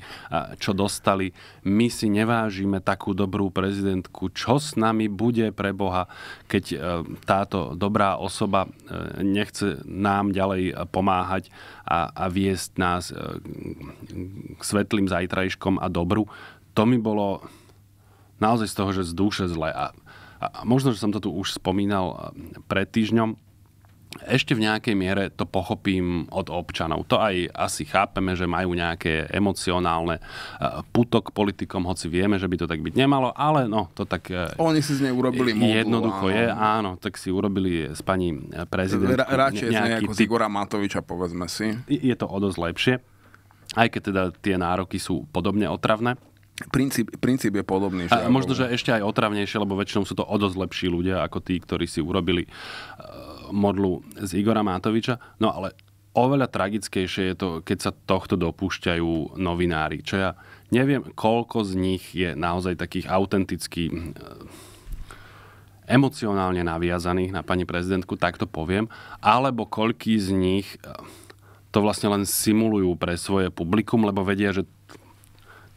čo dostali. My si nevážime takú dobrú prezidentku. Čo s nami bude pre Boha, keď e, táto dobrá osoba e, nechce nám ďalej pomáhať a, a viesť nás e, k svetlým zajtrajškom a dobru. To mi bolo naozaj z toho, že z duše zle. A, a možno, že som to tu už spomínal pred týždňom, ešte v nejakej miere to pochopím od občanov. To aj asi chápeme, že majú nejaké emocionálne e, puto k politikom, hoci vieme, že by to tak byť nemalo, ale no, to tak... E, Oni si z nej urobili módu, Jednoducho áno. je, áno, tak si urobili s pani prezidentkou Ra- Radšej nejaký z Igora Matoviča, povedzme si. Je to o dosť lepšie, aj keď teda tie nároky sú podobne otravné. Princíp, princíp je podobný. Že a možno, že ešte aj otravnejšie, lebo väčšinou sú to o dosť lepší ľudia ako tí, ktorí si urobili e, modlu z Igora Matoviča. No ale oveľa tragickejšie je to, keď sa tohto dopúšťajú novinári. Čo ja neviem, koľko z nich je naozaj takých autenticky. Mm, eh, emocionálne naviazaných na pani prezidentku, tak to poviem, alebo koľký z nich eh, to vlastne len simulujú pre svoje publikum, lebo vedia, že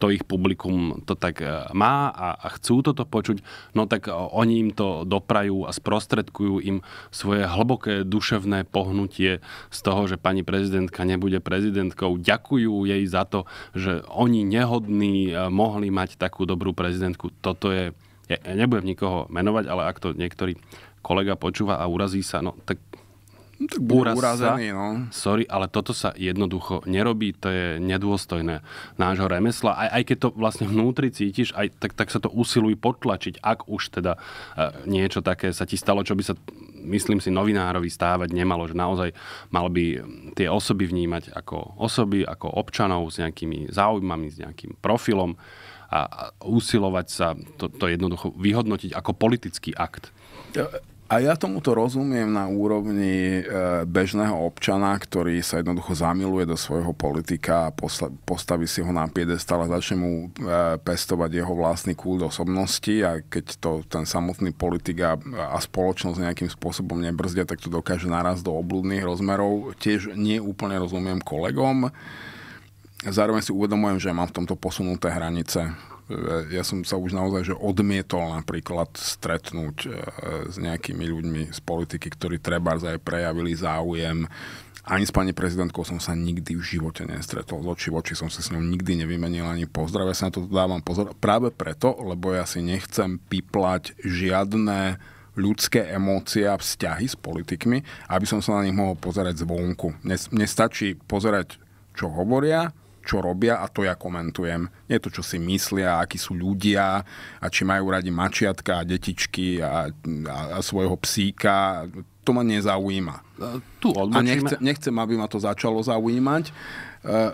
to ich publikum to tak e, má a, a chcú toto počuť, no tak e, oni im to doprajú a sprostredkujú im svoje hlboké duševné pohnutie z toho, že pani prezidentka nebude prezidentkou. Ďakujú jej za to, že oni nehodní e, mohli mať takú dobrú prezidentku. Toto je, ja nebudem nikoho menovať, ale ak to niektorý kolega počúva a urazí sa, no tak No tak úraz urazený, sa, no. Sorry, ale toto sa jednoducho nerobí, to je nedôstojné nášho remesla. Aj, aj keď to vlastne vnútri cítiš, aj, tak, tak sa to usiluj potlačiť, ak už teda e, niečo také sa ti stalo, čo by sa myslím si, novinárovi stávať nemalo, že naozaj mal by tie osoby vnímať ako osoby, ako občanov s nejakými záujmami, s nejakým profilom a usilovať sa to, to jednoducho vyhodnotiť ako politický akt. A ja tomuto rozumiem na úrovni e, bežného občana, ktorý sa jednoducho zamiluje do svojho politika a postaví si ho na piedestal a začne mu e, pestovať jeho vlastný kúd osobnosti a keď to ten samotný politik a, a spoločnosť nejakým spôsobom nebrzdia, tak to dokáže naraz do oblúdnych rozmerov. Tiež nie úplne rozumiem kolegom. Zároveň si uvedomujem, že mám v tomto posunuté hranice ja som sa už naozaj že odmietol napríklad stretnúť e, s nejakými ľuďmi z politiky, ktorí treba aj prejavili záujem. Ani s pani prezidentkou som sa nikdy v živote nestretol. Z očí v oči som sa s ňou nikdy nevymenil ani pozdrav. Ja sa na to dávam pozor práve preto, lebo ja si nechcem piplať žiadne ľudské emócie a vzťahy s politikmi, aby som sa na nich mohol pozerať zvonku. Mne, mne stačí pozerať, čo hovoria, čo robia a to ja komentujem. Nie to, čo si myslia, akí sú ľudia a či majú radi mačiatka a detičky a, a, a svojho psíka. To ma nezaujíma. E, tu a nechcem, nechcem, aby ma to začalo zaujímať. E,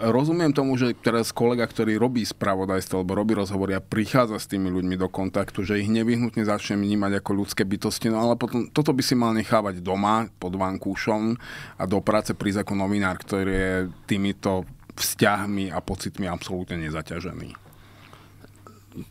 rozumiem tomu, že teraz kolega, ktorý robí spravodajstvo alebo robí rozhovory a prichádza s tými ľuďmi do kontaktu, že ich nevyhnutne začne vnímať ako ľudské bytosti, no ale potom toto by si mal nechávať doma pod vankúšom a do práce prísť ako novinár, ktorý je týmito vzťahmi a pocitmi absolútne nezaťažený.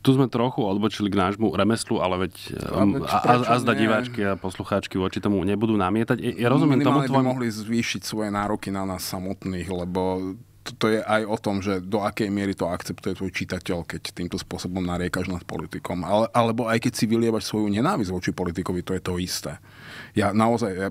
Tu sme trochu odbočili k nášmu remeslu, ale veď um, a, a, a zda diváčky a poslucháčky voči tomu nebudú namietať. Ja rozumiem Minimálne tomu tvojmu... mohli zvýšiť svoje nároky na nás samotných, lebo to je aj o tom, že do akej miery to akceptuje tvoj čitateľ, keď týmto spôsobom nariekaš nad politikom. Ale, alebo aj keď si vylievaš svoju nenávisť voči politikovi, to je to isté ja naozaj ja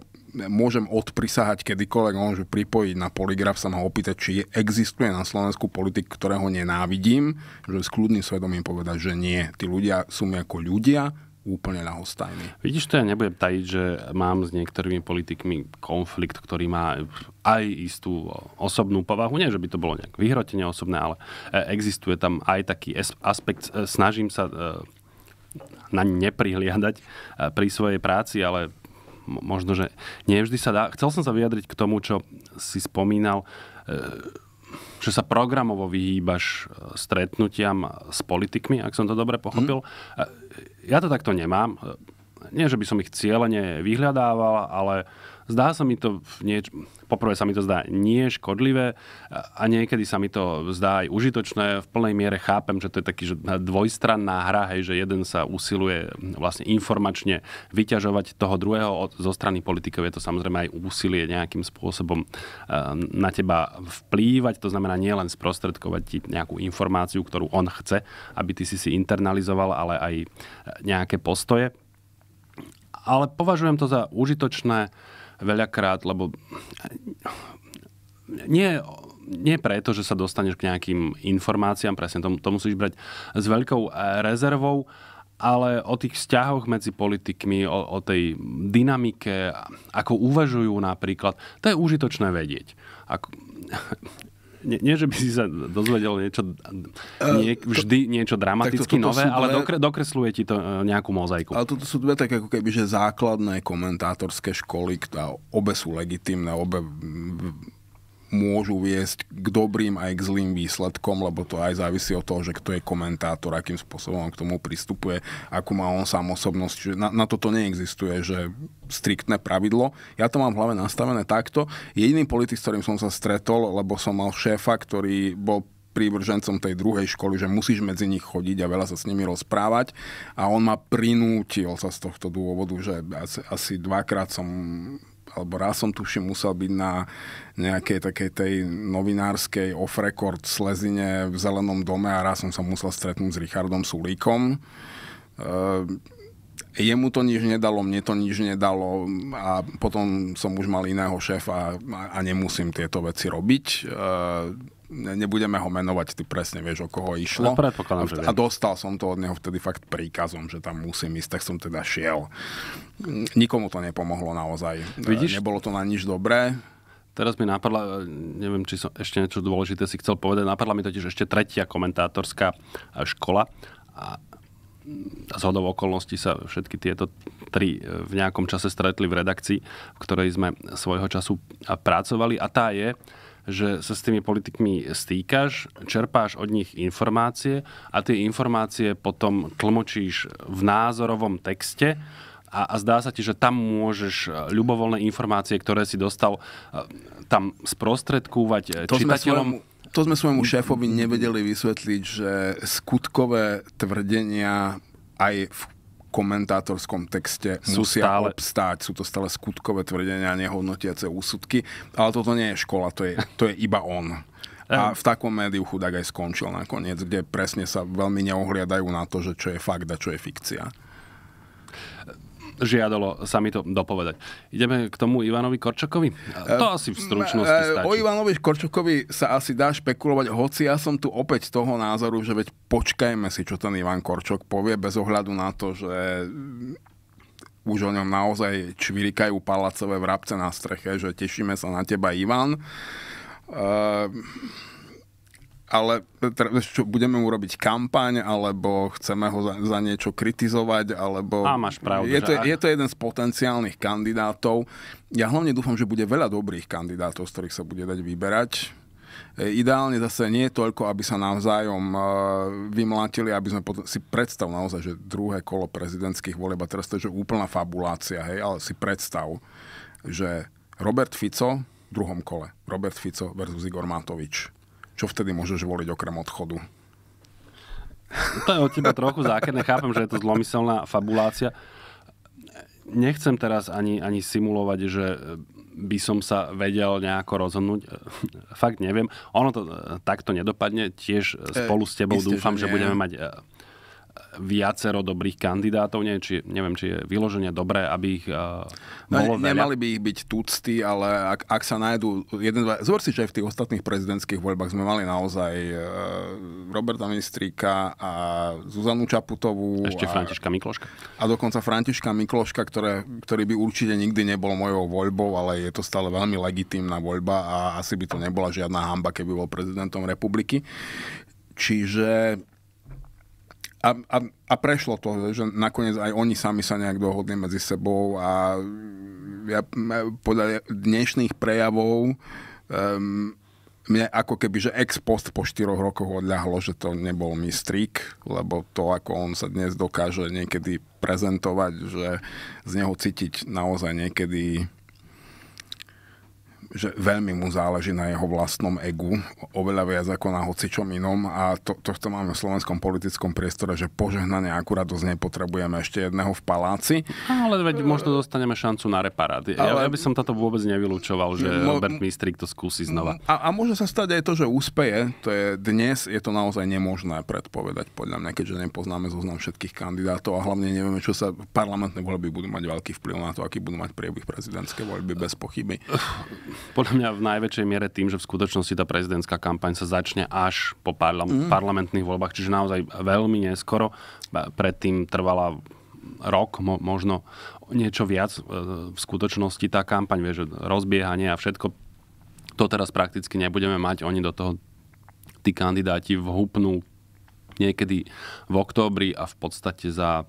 môžem odprisahať kedykoľvek, môžem pripojiť na poligraf, sa ma opýtať, či existuje na Slovensku politik, ktorého nenávidím, že s kľudným svedomím povedať, že nie. Tí ľudia sú mi ako ľudia, úplne ľahostajný. Vidíš, to ja nebudem tajiť, že mám s niektorými politikmi konflikt, ktorý má aj istú osobnú povahu. Nie, že by to bolo nejak vyhrotenie osobné, ale e, existuje tam aj taký aspekt. E, snažím sa e, na neprihliadať pri svojej práci, ale možno, že nevždy sa dá. Chcel som sa vyjadriť k tomu, čo si spomínal, e, že sa programovo vyhýbaš e, stretnutiam s politikmi, ak som to dobre pochopil. Mm. Ja to takto nemám. Nie, že by som ich cieľene vyhľadával, ale Zdá sa mi to, nieč... poprvé sa mi to zdá nie škodlivé a niekedy sa mi to zdá aj užitočné. V plnej miere chápem, že to je taký že dvojstranná hra, hej, že jeden sa usiluje vlastne informačne vyťažovať toho druhého. Zo strany politikov je to samozrejme aj úsilie nejakým spôsobom eh, na teba vplývať, to znamená nielen sprostredkovať ti nejakú informáciu, ktorú on chce, aby ty si si internalizoval, ale aj nejaké postoje. Ale považujem to za užitočné veľakrát, lebo nie, nie preto, že sa dostaneš k nejakým informáciám, presne to, to musíš brať s veľkou e, rezervou, ale o tých vzťahoch medzi politikmi, o, o tej dynamike, ako uvažujú napríklad, to je užitočné vedieť. Ako, nie, nie, že by si sa dozvedel niečo, eh, nie, vždy niečo dramaticky nové, dve, ale dokre, dokresluje ti to eh, nejakú mozaiku. Ale toto sú dve také ako keby, že základné komentátorské školy, ktoré obe sú legitimné, obe môžu viesť k dobrým aj k zlým výsledkom, lebo to aj závisí od toho, že kto je komentátor, akým spôsobom k tomu pristupuje, akú má on sám osobnosť. Na, na toto neexistuje, že striktné pravidlo. Ja to mám v hlave nastavené takto. Jediný politik, s ktorým som sa stretol, lebo som mal šéfa, ktorý bol prívržencom tej druhej školy, že musíš medzi nich chodiť a veľa sa s nimi rozprávať. A on ma prinútil sa z tohto dôvodu, že asi, asi dvakrát som alebo raz som tuším musel byť na nejakej takej tej novinárskej off-record slezine v Zelenom dome a raz som sa musel stretnúť s Richardom Sulíkom. E, jemu to nič nedalo, mne to nič nedalo a potom som už mal iného šéfa a, a nemusím tieto veci robiť e, nebudeme ho menovať, ty presne vieš, o koho išlo. No, predpokladám, a dostal som to od neho vtedy fakt príkazom, že tam musím ísť, tak som teda šiel. Nikomu to nepomohlo naozaj. Vidíš? Nebolo to na nič dobré. Teraz mi napadla, e, neviem, či som ešte niečo dôležité si chcel povedať, napadla mi totiž ešte tretia komentátorská škola a z hodov okolností sa všetky tieto tri e, v nejakom čase stretli v redakcii, v ktorej sme svojho času pracovali a tá je, že sa s tými politikmi stýkaš, čerpáš od nich informácie a tie informácie potom tlmočíš v názorovom texte a, a zdá sa ti, že tam môžeš e, ľubovoľné informácie, ktoré si dostal, e, tam sprostredkúvať to čitateľom. Sme to sme svojmu šéfovi nevedeli vysvetliť, že skutkové tvrdenia aj v komentátorskom texte sú musia stále... obstáť. Sú to stále skutkové tvrdenia, nehodnotiace úsudky. Ale toto nie je škola, to je, to je iba on. A v takom médiu chudák aj skončil nakoniec, kde presne sa veľmi neohliadajú na to, že čo je fakt a čo je fikcia žiadalo sa mi to dopovedať. Ideme k tomu Ivanovi Korčokovi? To asi v stručnosti stačí. O Ivanovi Korčokovi sa asi dá špekulovať, hoci ja som tu opäť toho názoru, že veď počkajme si, čo ten Ivan Korčok povie, bez ohľadu na to, že mm, už o ňom naozaj čvirikajú palacové vrabce na streche, že tešíme sa na teba, Ivan. Uh, ale čo, budeme mu robiť kampaň, alebo chceme ho za, za niečo kritizovať, alebo... A máš pravdu. Je to, že... je to jeden z potenciálnych kandidátov. Ja hlavne dúfam, že bude veľa dobrých kandidátov, z ktorých sa bude dať vyberať. E, ideálne zase nie je toľko, aby sa navzájom e, vymlátili, aby sme potom, si predstav naozaj, že druhé kolo prezidentských volieb, a teraz to je že úplná fabulácia, hej, ale si predstav, že Robert Fico v druhom kole, Robert Fico versus Igor Matovič čo vtedy môžeš voliť okrem odchodu? To je od teba trochu zákerné, chápem, že je to zlomyselná fabulácia. Nechcem teraz ani, ani simulovať, že by som sa vedel nejako rozhodnúť. Fakt neviem. Ono to e, takto nedopadne. Tiež e, spolu s tebou e, dúfam, že, že budeme mať e, viacero dobrých kandidátov. Nie, či, neviem, či je vyloženie dobré, aby ich uh, eh, bolo no, veľa. Nemali by ich byť tucty, ale ak, ak sa nájdú jeden, dva... zvor si, že aj v tých ostatných prezidentských voľbách sme mali naozaj uh, Roberta Mistríka a Zuzanu Čaputovú. Ešte a, Františka Mikloška. A dokonca Františka Mikloška, ktoré, ktorý by určite nikdy nebol mojou voľbou, ale je to stále veľmi legitímna voľba a asi by to nebola žiadna hamba, keby bol prezidentom republiky. Čiže a, a, a prešlo to, že nakoniec aj oni sami sa nejak dohodli medzi sebou a ja, podľa dnešných prejavov um, mne ako keby, že ex post po štyroch rokoch odľahlo, že to nebol mistrík, lebo to, ako on sa dnes dokáže niekedy prezentovať, že z neho cítiť naozaj niekedy že veľmi mu záleží na jeho vlastnom egu, oveľa viac ako na hocičom inom a to, tohto máme v slovenskom politickom priestore, že požehnanie akurát dosť nepotrebujeme ešte jedného v paláci. Ale veď možno dostaneme šancu na reparát. Ja, ale... ja by som toto vôbec nevylučoval, že no, Robert Mistrik to skúsi znova. A, a môže sa stať aj to, že úspeje, to je dnes, je to naozaj nemožné predpovedať podľa mňa, keďže nepoznáme zoznam všetkých kandidátov a hlavne nevieme, čo sa parlamentné voľby budú mať veľký vplyv na to, aký budú mať priebeh prezidentské voľby bez pochyby podľa mňa v najväčšej miere tým, že v skutočnosti tá prezidentská kampaň sa začne až po parla- mm. parlamentných voľbách, čiže naozaj veľmi neskoro. Predtým trvala rok, mo- možno niečo viac e, v skutočnosti tá kampaň, vieš, rozbiehanie a všetko. To teraz prakticky nebudeme mať, oni do toho tí kandidáti vhupnú niekedy v októbri a v podstate za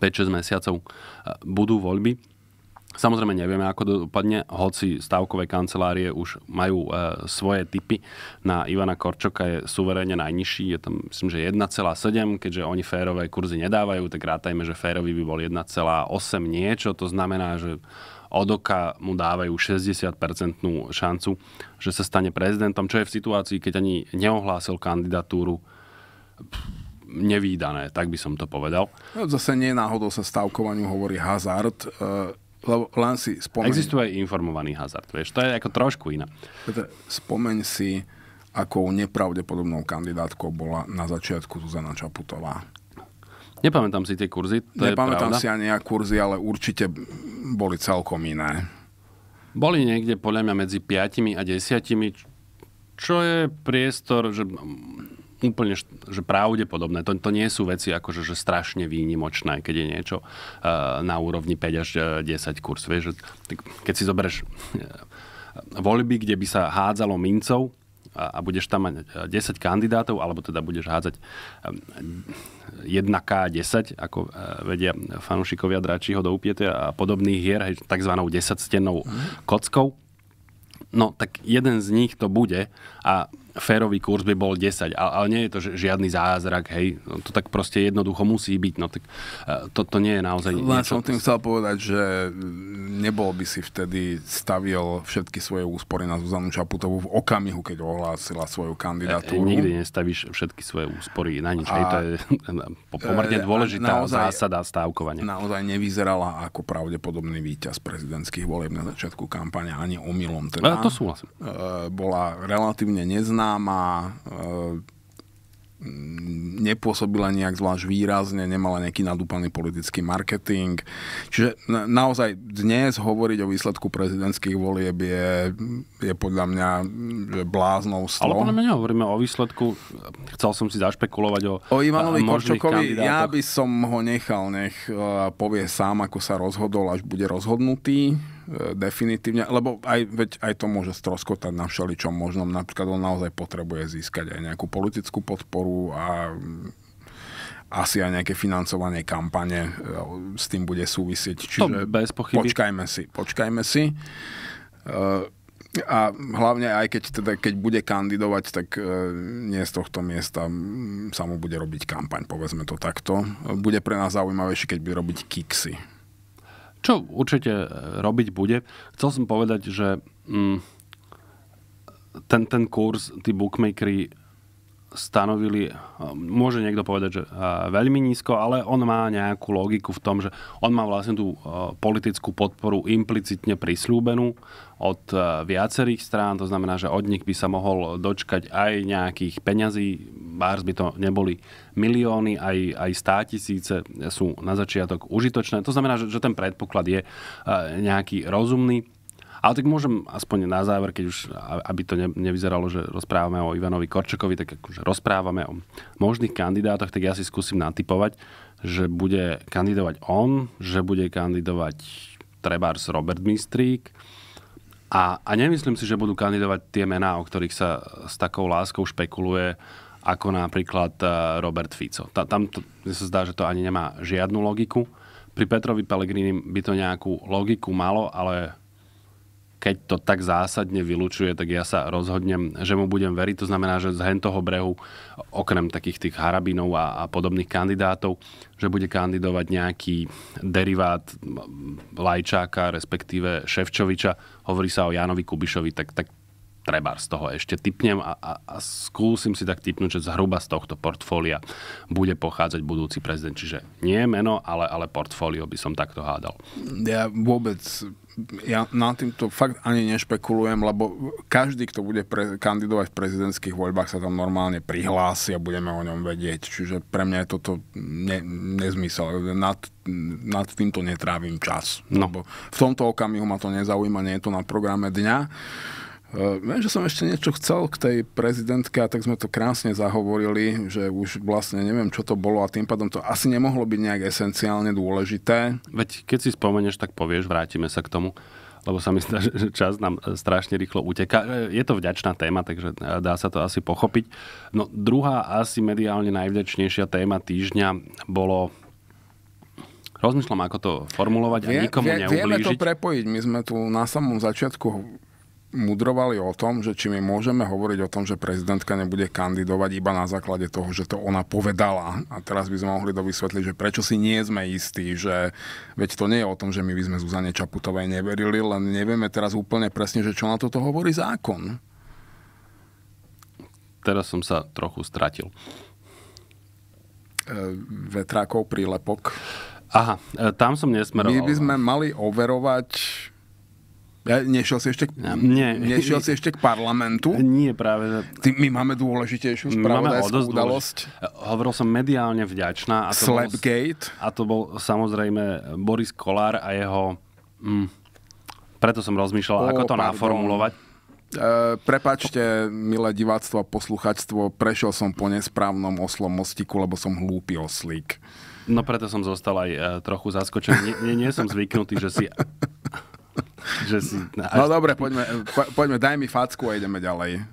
5-6 mesiacov e, budú voľby. Samozrejme nevieme, ako dopadne, hoci stavkové kancelárie už majú e, svoje typy. Na Ivana Korčoka je suverénne najnižší, je tam myslím, že 1,7, keďže oni férové kurzy nedávajú, tak rátajme, že férový by bol 1,8 niečo, to znamená, že od oka mu dávajú 60 šancu, že sa stane prezidentom, čo je v situácii, keď ani neohlásil kandidatúru nevýdané, tak by som to povedal. No, zase nie náhodou sa stavkovaniu hovorí hazard. E- lebo len si spomeň. Existuje informovaný hazard, vieš, to je ako trošku iná. Spomeň si, akou nepravdepodobnou kandidátkou bola na začiatku Zuzana Čaputová. Nepamätám si tie kurzy, to Nepamätám je si ani ja kurzy, ale určite boli celkom iné. Boli niekde podľa mňa medzi 5 a 10, čo je priestor, že úplne že pravdepodobné. To, to nie sú veci akože že strašne výnimočné, keď je niečo uh, na úrovni 5 až 10 eh, kurs. Vieš, že, tak, keď si zoberieš eh, voľby, kde by sa hádzalo mincov a, a budeš tam mať 10 kandidátov, alebo teda budeš hádzať 1K10, ako vedia fanúšikovia Dračího do upiete a podobných hier, tzv. 10 stenou kockou, no tak jeden z nich to bude a férový kurz by bol 10, ale nie je to žiadny zázrak, hej, no, to tak proste jednoducho musí byť, no tak toto e, to nie je naozaj Len niečo. som tým chcel povedať, že mm, nebol by si vtedy stavil všetky svoje úspory na Zuzanu Čaputovú v okamihu, keď ohlásila svoju kandidatúru. E, e, nikdy nestavíš všetky svoje úspory na nič, a, hej, to je (laughs) pomerne e, dôležitá naozaj, zásada stávkovania. Naozaj nevyzerala ako pravdepodobný víťaz prezidentských volieb na začiatku kampane, ani omylom. Teda, e, to súhlasím. E, bola relatívne nezná neznáma, e, nepôsobila nejak zvlášť výrazne, nemala nejaký nadúpaný politický marketing. Čiže naozaj dnes hovoriť o výsledku prezidentských volieb je, je podľa mňa že bláznovstvo. Ale podľa mňa nehovoríme o výsledku, chcel som si zašpekulovať o O Ivanovi Korčokovi, ja by som ho nechal, nech e, povie sám, ako sa rozhodol, až bude rozhodnutý E, definitívne, lebo aj, veď aj to môže stroskotať na všeličom možnom. Napríklad on naozaj potrebuje získať aj nejakú politickú podporu a mm, asi aj nejaké financovanie kampane e, s tým bude súvisieť. Čiže to bez pochyby. počkajme si, počkajme si. E, a hlavne aj keď, teda, keď bude kandidovať, tak nie z tohto miesta sa mu bude robiť kampaň, povedzme to takto. Bude pre nás zaujímavejšie, keď bude robiť kiksy čo určite e, robiť bude. Chcel som povedať, že mm, ten, ten kurz, tí bookmakeri stanovili, eh, môže niekto povedať, že eh, veľmi nízko, ale on má nejakú logiku v tom, že on má vlastne tú eh, politickú podporu implicitne prislúbenú od viacerých strán, to znamená, že od nich by sa mohol dočkať aj nejakých peňazí, bárs by to neboli milióny, aj, aj stá tisíce sú na začiatok užitočné. To znamená, že, že ten predpoklad je nejaký rozumný. Ale tak môžem aspoň na záver, keď už, aby to ne, nevyzeralo, že rozprávame o Ivanovi Korčokovi, tak akože rozprávame o možných kandidátoch, tak ja si skúsim natypovať, že bude kandidovať on, že bude kandidovať Trebárs Robert Mistrík, a, a nemyslím si, že budú kandidovať tie mená, o ktorých sa s takou láskou špekuluje, ako napríklad eh, Robert Fico. Ta, tam to, sa zdá, že to ani nemá žiadnu logiku. Pri Petrovi Pellegrini by to nejakú logiku malo, ale keď to tak zásadne vylučuje, tak ja sa rozhodnem, že mu budem veriť. To znamená, že z hentoho brehu, okrem takých tých harabinov a, a podobných kandidátov, že bude kandidovať nejaký derivát Lajčáka, respektíve Ševčoviča. Hovorí sa o Jánovi Kubišovi, tak, tak treba z toho ešte typnem a, a, a skúsim si tak typnúť, že zhruba z tohto portfólia bude pochádzať budúci prezident. Čiže nie meno, ale, ale portfólio by som takto hádal. Ja vôbec ja na týmto fakt ani nešpekulujem, lebo každý, kto bude pre, kandidovať v prezidentských voľbách, sa tam normálne prihlási a budeme o ňom vedieť. Čiže pre mňa je toto ne, nezmysel. Nad, nad týmto netrávim čas. No. Lebo v tomto okamihu ma to nezaujíma, nie je to na programe dňa. Ehm, viem, že som ešte niečo chcel k tej prezidentke a tak sme to krásne zahovorili, že už vlastne neviem, čo to bolo a tým pádom to asi nemohlo byť nejak esenciálne dôležité. Veď keď si spomenieš, tak povieš, vrátime sa k tomu lebo sa mi zdá, (laughs) že čas nám e, strašne rýchlo uteká. E, je to vďačná téma, takže e, dá sa to asi pochopiť. No druhá asi mediálne najvďačnejšia téma týždňa bolo Rozmýšľam, ako to formulovať a vie, nikomu vie, neublížiť. Vieme to prepojiť. My sme tu na samom začiatku mudrovali o tom, že či my môžeme hovoriť o tom, že prezidentka nebude kandidovať iba na základe toho, že to ona povedala. A teraz by sme mohli dovysvetliť, že prečo si nie sme istí, že veď to nie je o tom, že my by sme Zuzane Čaputovej neverili, len nevieme teraz úplne presne, že čo na toto hovorí zákon. Teraz som sa trochu stratil. E, vetrákov prílepok. Aha, e, tam som nesmeroval. My by sme mali overovať ja, nešiel si ešte k, ja, nie, nešiel nie, si ešte k parlamentu? (laughs) Nie, práve. Ty, my máme dôležitejšiu spravodajskú udalosť. Hovoril som mediálne vďačná. A to Slapgate. Bol, a to bol samozrejme Boris Kolár a jeho... Mm, preto som rozmýšľal, o, ako to pardon. naformulovať. E, prepačte, milé diváctvo a posluchačstvo, prešiel som po nesprávnom oslom mostiku, lebo som hlúpy oslík. No preto som zostal aj e, trochu zaskočený. Nie, nie, nie som zvyknutý, že si (laughs) že si, no až... No, dobre, poďme, po, poďme, daj mi facku a ideme ďalej.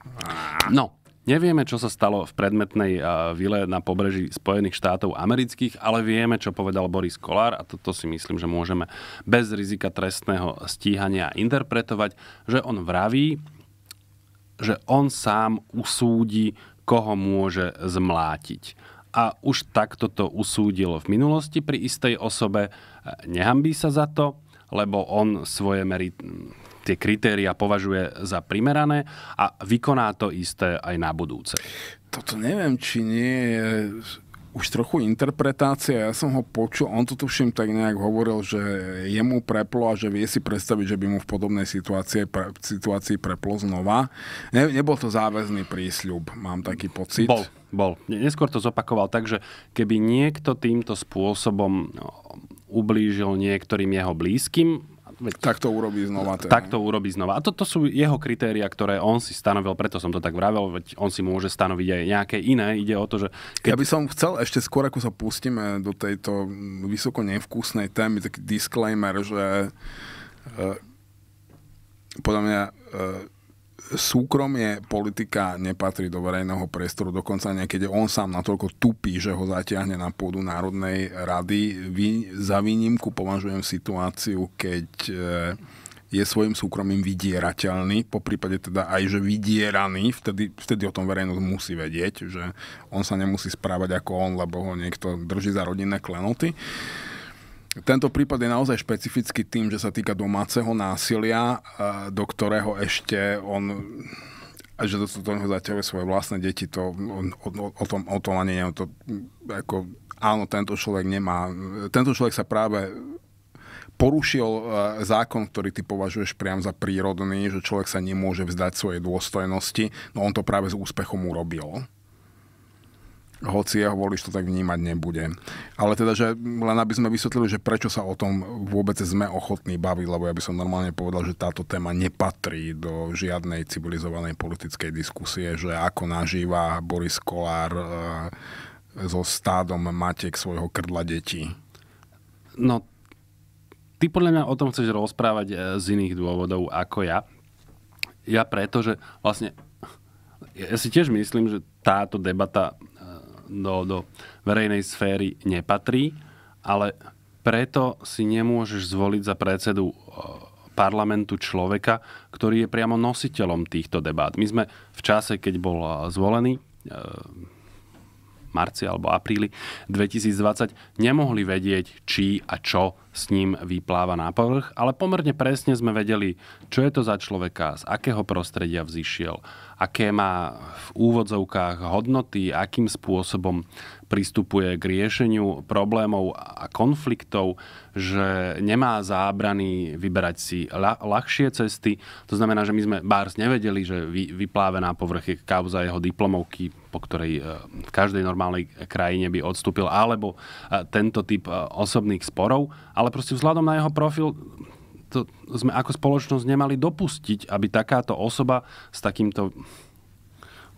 No, Nevieme, čo sa stalo v predmetnej vile na pobreží Spojených štátov amerických, ale vieme, čo povedal Boris Kolár a toto si myslím, že môžeme bez rizika trestného stíhania interpretovať, že on vraví, že on sám usúdi, koho môže zmlátiť. A už takto to usúdil v minulosti pri istej osobe, nehambí sa za to, lebo on svoje merit, tie kritéria považuje za primerané a vykoná to isté aj na budúce. Toto neviem, či nie je už trochu interpretácia. Ja som ho počul, on to tuším tak nejak hovoril, že jemu preplo a že vie si predstaviť, že by mu v podobnej situácii, pre, situácii preplo znova. Ne, nebol to záväzný prísľub, mám taký pocit. Bol, bol. Neskôr to zopakoval tak, že keby niekto týmto spôsobom ublížil niektorým jeho blízkym, Veď, tak to urobí znova. Teda. Tak to no. urobí znova. A toto to sú jeho kritéria, ktoré on si stanovil, preto som to tak vravel, veď on si môže stanoviť aj nejaké iné. Ide o to, že... Keď... Ja by som chcel ešte skôr, ako sa pustíme do tejto vysoko nevkusnej témy, taký disclaimer, že uh, podľa mňa uh, súkromie politika nepatrí do verejného priestoru, dokonca niekedy on sám natoľko tupí, že ho zatiahne na pôdu Národnej rady. Vy, za výnimku považujem situáciu, keď e, je svojim súkromím vydierateľný, po prípade teda aj, že vydieraný, vtedy, vtedy o tom verejnosť musí vedieť, že on sa nemusí správať ako on, lebo ho niekto drží za rodinné klenoty. Uh, tento prípad je naozaj špecifický tým, že sa týka domáceho násilia, e, do ktorého ešte on a že do toho zaťahuje svoje vlastné deti, to o, o, o tom, o tom ani to ako, áno, tento človek nemá, tento človek sa práve porušil e, zákon, ktorý ty považuješ priam za prírodný, že človek sa nemôže vzdať svojej dôstojnosti, no on to práve s úspechom urobil hoci jeho volič to tak vnímať nebude. Ale teda, že len aby sme vysvetlili, že prečo sa o tom vôbec sme ochotní baviť, lebo ja by som normálne povedal, že táto téma nepatrí do žiadnej civilizovanej politickej diskusie, že ako nažíva Boris Kolár e, so stádom matek svojho krdla detí. No, ty podľa mňa o tom chceš rozprávať e, z iných dôvodov ako ja. Ja preto, že vlastne ja si tiež myslím, že táto debata do, do verejnej sféry nepatrí, ale preto si nemôžeš zvoliť za predsedu e, parlamentu človeka, ktorý je priamo nositeľom týchto debát. My sme v čase, keď bol e, zvolený e, marci alebo apríli 2020 nemohli vedieť, či a čo s ním vypláva na povrch, ale pomerne presne sme vedeli, čo je to za človeka, z akého prostredia vzýšiel, aké má v úvodzovkách hodnoty, akým spôsobom pristupuje k riešeniu problémov a konfliktov, že nemá zábrany vyberať si la- ľahšie cesty. To znamená, že my sme Bárs nevedeli, že vy- vypláve na povrch je kauza jeho diplomovky, po ktorej e, v každej normálnej krajine by odstúpil, alebo e, tento typ e, osobných sporov. Ale proste vzhľadom na jeho profil to sme ako spoločnosť nemali dopustiť, aby takáto osoba s takýmto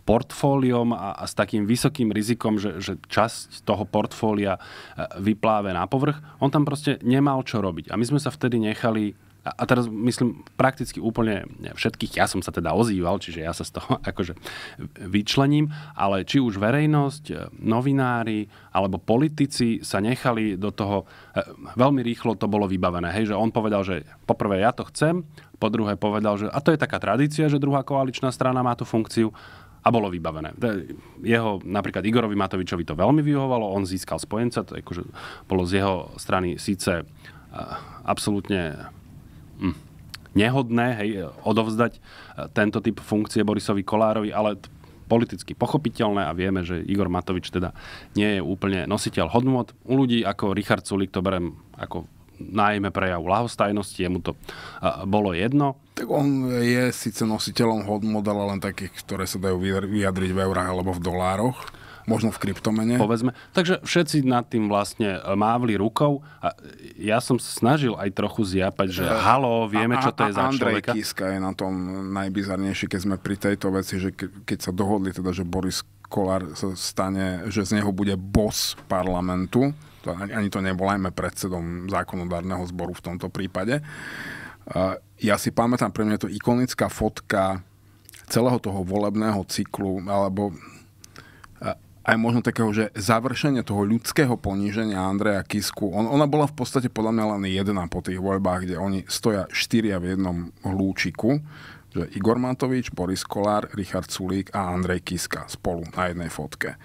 portfóliom a, a s takým vysokým rizikom, že, že časť toho portfólia e, vypláve na povrch, on tam proste nemal čo robiť. A my sme sa vtedy nechali a teraz myslím prakticky úplne všetkých, ja som sa teda ozýval, čiže ja sa z toho (laughs) akože vyčlením, ale či už verejnosť, e, novinári alebo politici sa nechali do toho, e, veľmi rýchlo to bolo vybavené, hej, že on povedal, že poprvé ja to chcem, po druhé povedal, že a to je taká tradícia, že druhá koaličná strana má tú funkciu a bolo vybavené. Jeho, napríklad Igorovi Matovičovi to veľmi vyhovalo, on získal spojenca, to akože bolo z jeho strany síce eh, absolútne hm, nehodné hej, odovzdať eh, tento typ funkcie Borisovi Kolárovi, ale politicky pochopiteľné a vieme, že Igor Matovič teda nie je úplne nositeľ hodnot. U ľudí ako Richard Sulik to berem ako najmä prejavu lahostajnosti, jemu to bolo jedno. Tak on je síce nositeľom hodnot, modela len takých, ktoré sa dajú vyjadriť v eurách alebo v dolároch možno v kryptomene. Povedzme. Takže všetci nad tým vlastne e, mávli rukou a ja som sa snažil aj trochu zjapať, že e, halo, vieme, a, čo to je za Andrej človeka. Kiska je na tom najbizarnejší, keď sme pri tejto veci, že keď sa dohodli teda, že Boris Kolár sa stane, že z neho bude boss parlamentu, to, ani to nevolajme predsedom zákonodárneho zboru v tomto prípade. Ja si pamätám, pre mňa je to ikonická fotka celého toho volebného cyklu, alebo aj možno takého, že završenie toho ľudského poníženia Andreja Kisku, on, ona bola v podstate podľa mňa len jedna po tých voľbách, kde oni stoja štyria v jednom hlúčiku, že Igor Matovič, Boris Kolár, Richard Sulík a Andrej Kiska spolu na jednej fotke.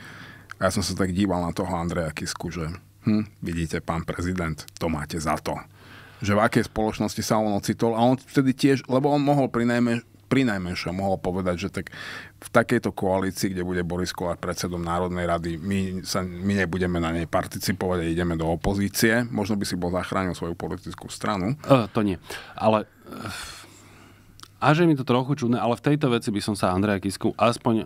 A ja som sa tak díval na toho Andreja Kisku, že Hm, vidíte, pán prezident, to máte za to. Že v akej spoločnosti sa on ocitol. A on vtedy tiež, lebo on mohol prinajme, prinajmenšom mohol povedať, že tak v takejto koalícii, kde bude Boris Kolár predsedom Národnej rady, my, sa, my nebudeme na nej participovať a ideme do opozície. Možno by si bol zachránil svoju politickú stranu. Uh, to nie. Ale uh, a že mi to trochu čudné, ale v tejto veci by som sa Andreja Kisku aspoň uh,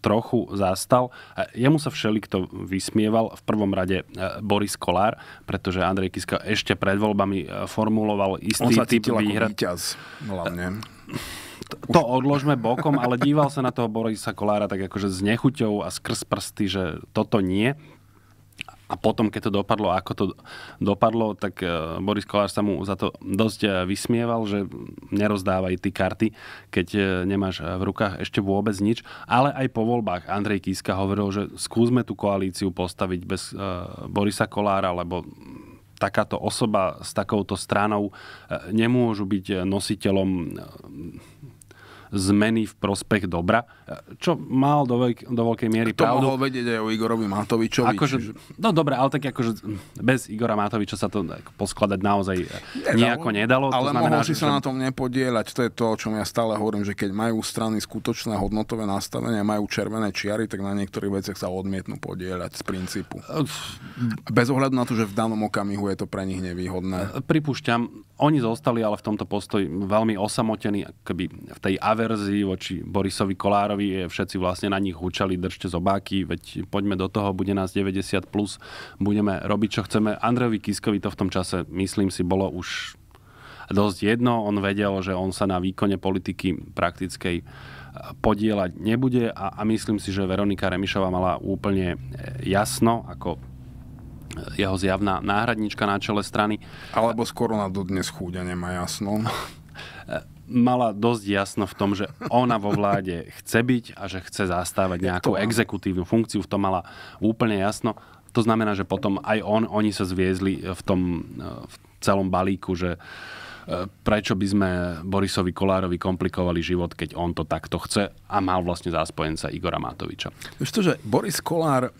trochu zastal. E, jemu sa všelikto vysmieval, v prvom rade uh, Boris Kolár, pretože Andrej Kiska ešte pred voľbami uh, formuloval istý On sa typ výhra. Víťaz, no hlavne. Uh, to odložme bokom, ale díval sa na toho Borisa Kolára tak akože s nechuťou a skrz prsty, že toto nie. A potom, keď to dopadlo, ako to dopadlo, tak e, Boris Kolár sa mu za to dosť e, vysmieval, že nerozdávaj ty karty, keď e, nemáš v rukách ešte vôbec nič. Ale aj po voľbách Andrej Kiska hovoril, že skúsme tú koalíciu postaviť bez Borisa Kolára, lebo takáto osoba s takouto stranou nemôžu byť nositeľom zmeny v prospech dobra, čo mal do, veľk- do veľkej miery to pravdu. mohol vedieť aj o Igorovi Matovičovi. Ako, čiže... No dobre, ale tak akože bez Igora Matoviča sa to poskladať naozaj nedalo, nejako nedalo. Ale to znamená, mohol si že... sa na tom nepodielať. To je to, o čom ja stále hovorím, že keď majú strany skutočné hodnotové nastavenie, majú červené čiary, tak na niektorých veciach sa odmietnú podielať z princípu. Bez ohľadu na to, že v danom okamihu je to pre nich nevýhodné. Pripúšťam, oni zostali ale v tomto postoji veľmi osamotení, akoby v tej ave averzii voči Borisovi Kolárovi, všetci vlastne na nich hučali, držte zobáky, veď poďme do toho, bude nás 90+, plus, budeme robiť, čo chceme. Andrejovi Kiskovi to v tom čase, myslím si, bolo už dosť jedno. On vedel, že on sa na výkone politiky praktickej e, podielať nebude a, a myslím si, že Veronika Remišová mala úplne e, jasno, ako e, jeho zjavná náhradnička na čele strany. Alebo skoro na dodnes chúďa nemá jasno mala dosť jasno v tom, že ona vo vláde chce byť a že chce zastávať nejakú exekutívnu funkciu. V tom mala úplne jasno. To znamená, že potom aj on, oni sa zviezli eh, v tom eh, v celom balíku, že eh, prečo by sme Borisovi Kolárovi komplikovali život, keď on to takto chce a mal vlastne záspojenca Igora Matoviča. Víš to, že Boris Kolár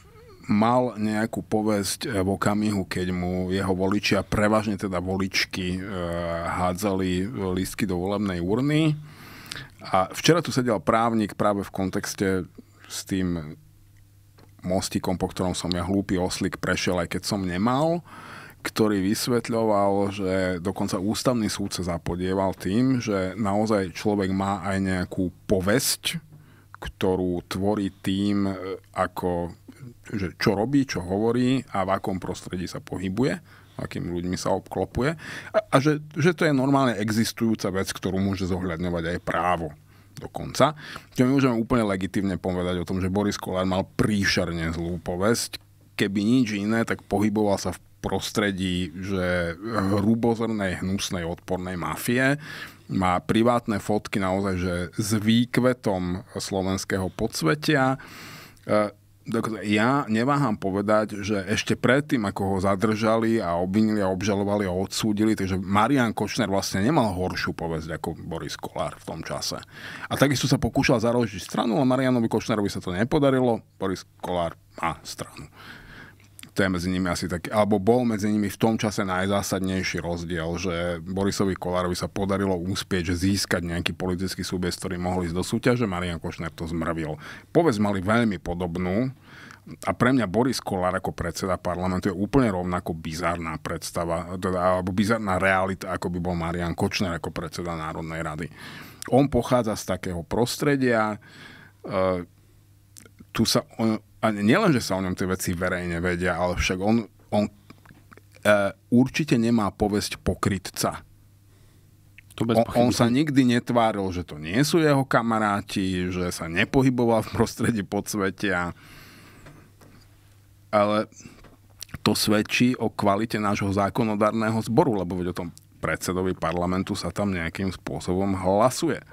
mal nejakú povesť eh, v okamihu, keď mu jeho voličia, prevažne teda voličky, eh, hádzali listky do volebnej urny. A včera tu sedel právnik práve v kontexte s tým mostikom, po ktorom som ja hlúpy oslik prešiel, aj keď som nemal, ktorý vysvetľoval, že dokonca ústavný súd sa zapodieval tým, že naozaj človek má aj nejakú povesť, ktorú tvorí tým, eh, ako že čo robí, čo hovorí a v akom prostredí sa pohybuje, akými ľuďmi sa obklopuje a, a že, že to je normálne existujúca vec, ktorú môže zohľadňovať aj právo dokonca. Čo my môžeme úplne legitívne povedať o tom, že Boris Kolár mal príšerne zlú povesť. Keby nič iné, tak pohyboval sa v prostredí, že hrubozrnej, hnusnej, odpornej mafie. Má privátne fotky naozaj, že s výkvetom slovenského podsvetia e, ja neváham povedať, že ešte predtým, ako ho zadržali a obvinili a obžalovali a odsúdili, takže Marian Kočner vlastne nemal horšiu povesť ako Boris Kolár v tom čase. A takisto sa pokúšal založiť stranu, ale Marianovi Kočnerovi sa to nepodarilo, Boris Kolár má stranu to je medzi nimi asi taký, alebo bol medzi nimi v tom čase najzásadnejší rozdiel, že Borisovi Kolárovi sa podarilo úspieť, že získať nejaký politický súbez, ktorý mohol ísť do súťaže, Marian Košner to zmrvil. Povedz mali veľmi podobnú, a pre mňa Boris Kolár ako predseda parlamentu je úplne rovnako bizarná predstava, teda, alebo bizarná realita, ako by bol Marian Kočner ako predseda Národnej rady. On pochádza z takého prostredia, e, tu sa on, e, a nielen, že sa o ňom tie veci verejne vedia, ale však on, on uh, určite nemá povesť pokrytca. To bez on, on sa nikdy netváril, že to nie sú jeho kamaráti, že sa nepohyboval v prostredí podsvetia. Ale to svedčí o kvalite nášho zákonodárneho zboru, lebo veď o tom predsedovi parlamentu sa tam nejakým spôsobom hlasuje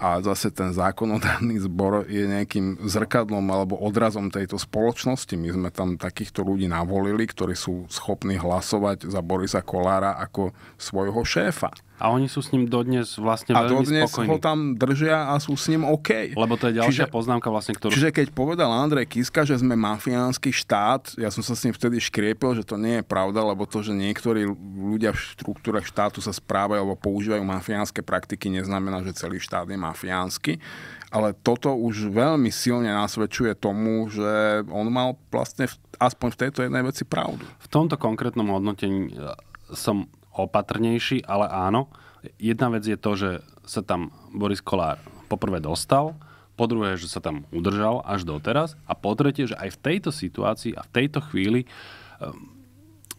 a zase ten zákonodárny zbor je nejakým zrkadlom alebo odrazom tejto spoločnosti. My sme tam takýchto ľudí navolili, ktorí sú schopní hlasovať za Borisa Kolára ako svojho šéfa. A oni sú s ním dodnes vlastne a dodnes spokojní. ho tam držia a sú s ním OK. Lebo to je ďalšia čiže, poznámka vlastne, ktorú... Čiže keď povedal Andrej Kiska, že sme mafiánsky štát, ja som sa s ním vtedy škriepil, že to nie je pravda, lebo to, že niektorí ľudia v štruktúre štátu sa správajú alebo používajú mafiánske praktiky, neznamená, že celý štát je mafiánsky. Ale toto už veľmi silne nasvedčuje tomu, že on mal vlastne aspoň v tejto jednej veci pravdu. V tomto konkrétnom hodnotení e, som opatrnejší, ale áno. Jedna vec je to, že sa tam Boris Kolár poprvé dostal, po druhé, že sa tam udržal až doteraz a po tretie, že aj v tejto situácii a v tejto chvíli ehm,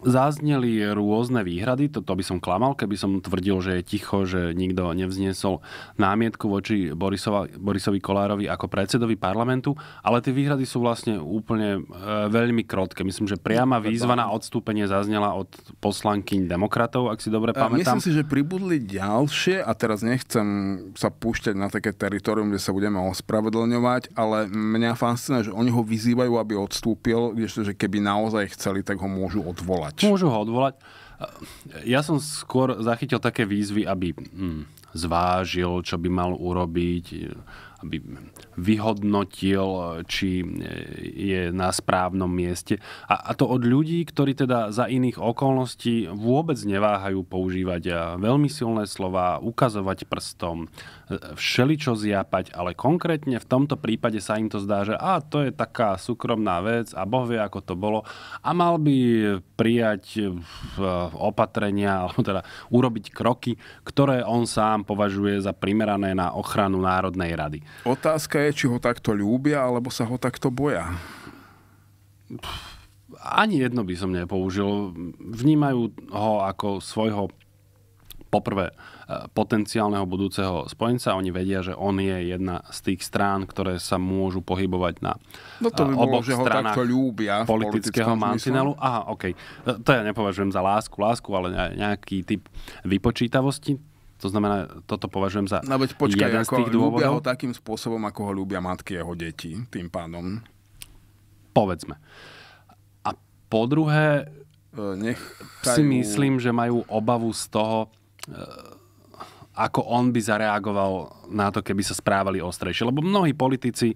Zazneli rôzne výhrady, toto by som klamal, keby som tvrdil, že je ticho, že nikto nevzniesol námietku voči Borisova, Borisovi Kolárovi ako predsedovi parlamentu, ale tie výhrady sú vlastne úplne e, veľmi krotké. Myslím, že priama výzva na odstúpenie zaznela od poslankyň demokratov, ak si dobre e, pamätám. Myslím si, že pribudli ďalšie a teraz nechcem sa púšťať na také teritorium, kde sa budeme ospravedlňovať, ale mňa fascinuje, že oni ho vyzývajú, aby odstúpil, kdežto, že keby naozaj chceli, tak ho môžu odvolať odvolať. Môžu ho odvolať. Ja som skôr zachytil také výzvy, aby hm, zvážil, čo by mal urobiť, aby vyhodnotil, či je na správnom mieste. A, a to od ľudí, ktorí teda za iných okolností vôbec neváhajú používať eh, veľmi silné slova, ukazovať prstom, všeličo zjapať, ale konkrétne v tomto prípade sa im to zdá, že a to je taká súkromná vec a Boh vie, ako to bolo a mal by prijať e, opatrenia, (laughs) alebo teda urobiť kroky, ktoré on sám považuje za primerané na ochranu Národnej rady. Otázka je, či ho takto ľúbia, alebo sa ho takto boja. ani jedno by som nepoužil. Vnímajú ho ako svojho poprvé e, potenciálneho budúceho spojenca. Oni vedia, že on je jedna z tých strán, ktoré sa môžu pohybovať na no to e, by bolo, oboch že ho stranách takto ľúbia politického mantinelu. Aha, OK. E, to ja nepovažujem za lásku, lásku, ale nejaký typ vypočítavosti. To znamená, toto považujem za no, veď počkaj, jeden ako z tých dôvodov. Ľúbia ho takým spôsobom, ako ho ľúbia matky jeho deti, tým pádom. Povedzme. A po druhé, Nechajú... si myslím, že majú obavu z toho, E, ako on by zareagoval na to, keby sa správali ostrejšie. Lebo mnohí politici e,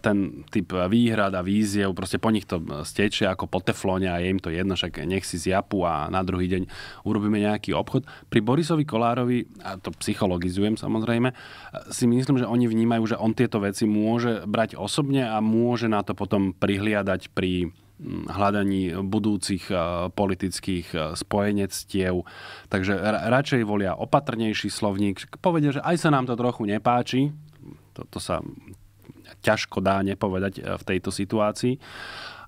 ten typ výhrad a víziev, proste po nich to e, stečie ako po teflóne a je im to jedno, však nech si zjapu a na druhý deň urobíme nejaký obchod. Pri Borisovi Kolárovi, a to psychologizujem samozrejme, si myslím, že oni vnímajú, že on tieto veci môže brať osobne a môže na to potom prihliadať pri hľadaní budúcich e, politických e, spojenectiev. Takže radšej volia opatrnejší slovník. Povedia, že aj sa nám to trochu nepáči. Toto sa ťažko dá nepovedať e, v tejto situácii.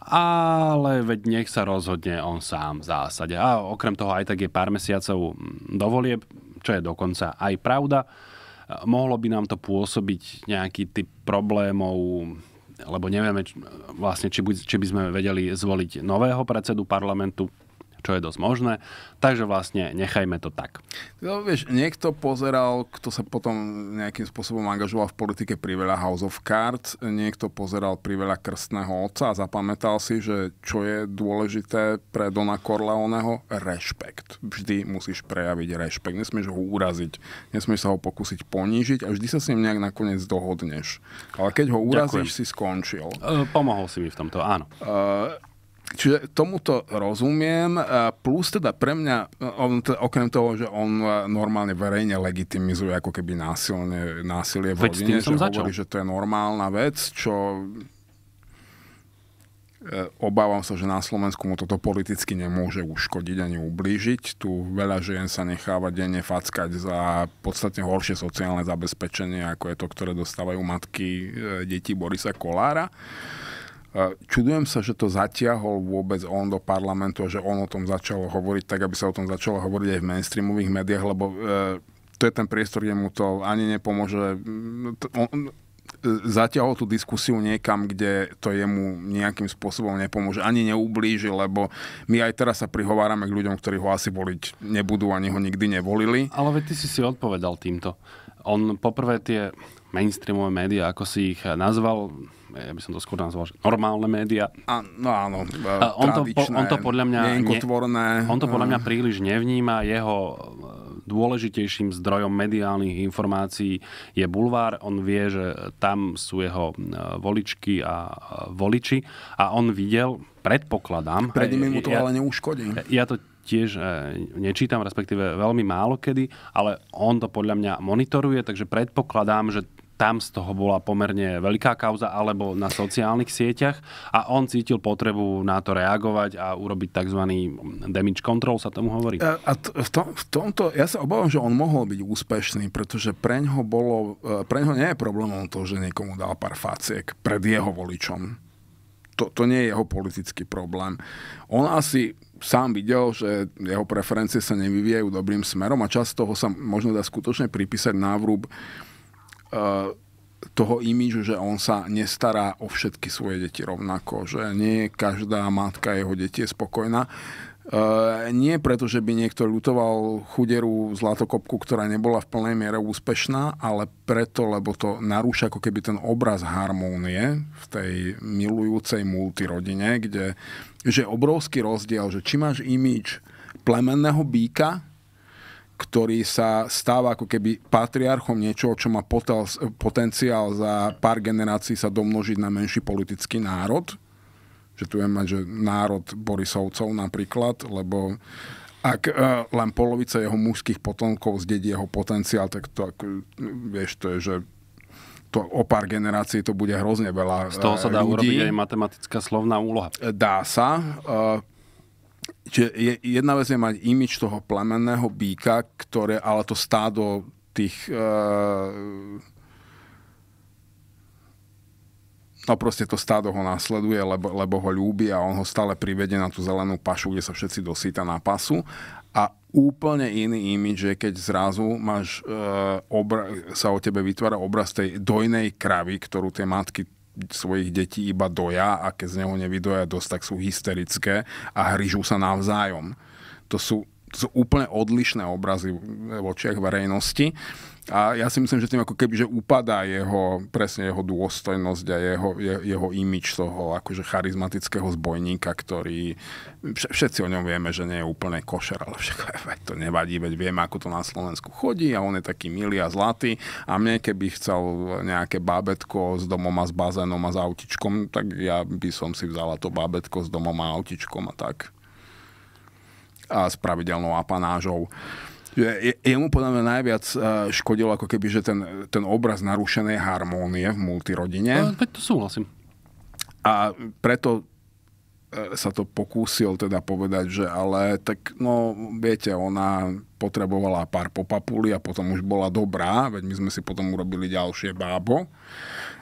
Ale veď nech sa rozhodne on sám v zásade. A okrem toho aj tak je pár mesiacov dovolie, čo je dokonca aj pravda. Mohlo by nám to pôsobiť nejaký typ problémov lebo nevieme či, vlastne, či, buď, či by sme vedeli zvoliť nového predsedu parlamentu, čo je dosť možné. Takže vlastne nechajme to tak. No, vieš, niekto pozeral, kto sa potom nejakým spôsobom angažoval v politike pri veľa House of Cards, niekto pozeral pri veľa krstného otca a zapamätal si, že čo je dôležité pre Dona Corleoneho? Rešpekt. Vždy musíš prejaviť rešpekt. Nesmieš ho uraziť, nesmieš sa ho pokúsiť ponížiť a vždy sa s ním nejak nakoniec dohodneš. Ale keď ho urazíš, Ďakujem. si skončil. E, pomohol si mi v tomto, áno. E, Čiže tomuto rozumiem, e, plus teda pre mňa, e, on, okrem toho, že on e, normálne verejne legitimizuje ako keby násilne, násilie v rodine, že začal. hovorí, že to je normálna vec, čo obávam sa, že na Slovensku mu toto politicky nemôže uškodiť ani ublížiť. Tu veľa žien sa necháva denne fackať za podstatne horšie sociálne zabezpečenie, ako je to, ktoré dostávajú matky detí Borisa Kolára. Čudujem sa, že to zatiahol vôbec on do parlamentu a že on o tom začal hovoriť tak, aby sa o tom začalo hovoriť aj v mainstreamových médiách, lebo e, to je ten priestor, kde mu to ani nepomôže. Mm, on, e, zatiahol tú diskusiu niekam, kde to jemu nejakým spôsobom nepomôže, ani neublíži, lebo my aj teraz sa prihovárame k ľuďom, ktorí ho asi voliť nebudú, ani ho nikdy nevolili. Ale veď ty si si odpovedal týmto. On poprvé tie mainstreamové médiá, ako si ich nazval, ja by som to skôr nazval, že normálne médiá. No áno, áno. E, a on, to, po, on to podľa mňa... Ne, on to podľa mňa e. príliš nevníma. Jeho e, dôležitejším zdrojom mediálnych informácií je bulvár. On vie, že tam sú jeho voličky a voliči a on videl, predpokladám... Pred nimi mu to ja, ale neuškodí. Ja to tiež nečítam, respektíve veľmi málo kedy, ale on to podľa mňa monitoruje, takže predpokladám, že tam z toho bola pomerne veľká kauza, alebo na sociálnych sieťach a on cítil potrebu na to reagovať a urobiť tzv. damage control, sa tomu hovorí. A, a t- v, tom, v tomto, ja sa obávam, že on mohol byť úspešný, pretože preňho bolo, e, ňo nie je problémom to, že niekomu dal pár faciek pred jeho voličom. To, to nie je jeho politický problém. On asi sám videl, že jeho preferencie sa nevyvíjajú dobrým smerom a čas toho sa možno dá skutočne pripísať návrub Eh, toho imidžu, že on sa nestará o všetky svoje deti rovnako, že nie každá matka jeho deti je spokojná. Eh, nie preto, že by niekto ľutoval chuderú zlatokopku, ktorá nebola v plnej miere úspešná, ale preto, lebo to narúša ako keby ten obraz harmónie v tej milujúcej multirodine, kde že je obrovský rozdiel, že či máš imíč plemenného býka, ktorý sa stáva ako keby patriarchom niečoho, čo má potenciál za pár generácií sa domnožiť na menší politický národ. Že tu je mať, že národ Borisovcov napríklad, lebo ak uh, len polovica jeho mužských potomkov zdedí jeho potenciál, tak to, ako, vieš, to je, že to o pár generácií to bude hrozne veľa Z toho sa e, dá ľudí. urobiť aj matematická slovná úloha. Dá sa. E, Čiže je, jedna vec je mať imič toho plemenného býka, ktoré ale to stádo tých... Uh, no proste to stádo ho následuje, lebo, lebo ho ľúbi a on ho stále privede na tú zelenú pašu, kde sa všetci dosýta na pasu. A úplne iný imič je, keď zrazu máš, e, obra- sa o tebe vytvára obraz tej dojnej kravy, ktorú tie matky svojich detí iba doja a keď z neho nevydoja dosť, tak sú hysterické a hryžú sa navzájom. To sú, to sú úplne odlišné obrazy v očiach verejnosti a ja si myslím, že tým ako keby, že upadá jeho, presne jeho dôstojnosť a jeho, je, jeho imič toho akože charizmatického zbojníka, ktorý, všetci o ňom vieme, že nie je úplne košer, ale však to nevadí, veď vieme, ako to na Slovensku chodí a on je taký milý a zlatý a mne keby chcel nejaké bábetko s domom a s bazénom a s autičkom, tak ja by som si vzala to bábetko s domom a autičkom a tak a s pravidelnou apanážou. Jemu podľa mňa najviac eh, škodilo ako keby, že ten, ten obraz narušenej harmónie v multirodine. A, eh, tak to súhlasím. A preto eh, sa to pokúsil teda povedať, že ale tak no viete, ona potrebovala pár popapuli a potom už bola dobrá, veď my sme si potom urobili ďalšie bábo.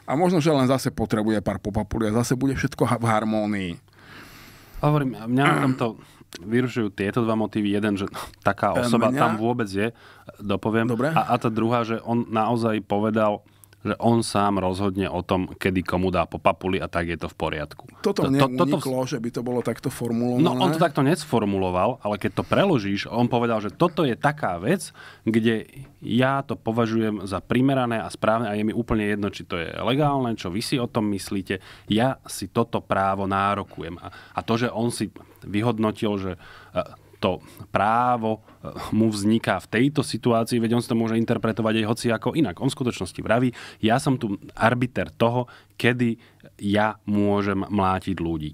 A možno, že len zase potrebuje pár popapuli a zase bude všetko v harmónii. Hovorím, mňa na (clears throat) tomto vyrušujú tieto dva motívy. Jeden, že taká osoba mňa... tam vôbec je, dopoviem. Dobre. A, a tá druhá, že on naozaj povedal že on sám rozhodne o tom, kedy komu dá po papuli a tak je to v poriadku. Toto to, to, to, toto... že by to bolo takto formulované. No on to takto nesformuloval, ale keď to preložíš, on povedal, že toto je taká vec, kde ja to považujem za primerané a správne a je mi úplne jedno, či to je legálne, čo vy si o tom myslíte. Ja si toto právo nárokujem. A, a to, že on si vyhodnotil, že e, to právo eh, mu vzniká v tejto situácii, veď on si to môže interpretovať aj hoci ako inak. On v skutočnosti vraví, ja som tu arbiter toho, kedy ja môžem mlátiť ľudí.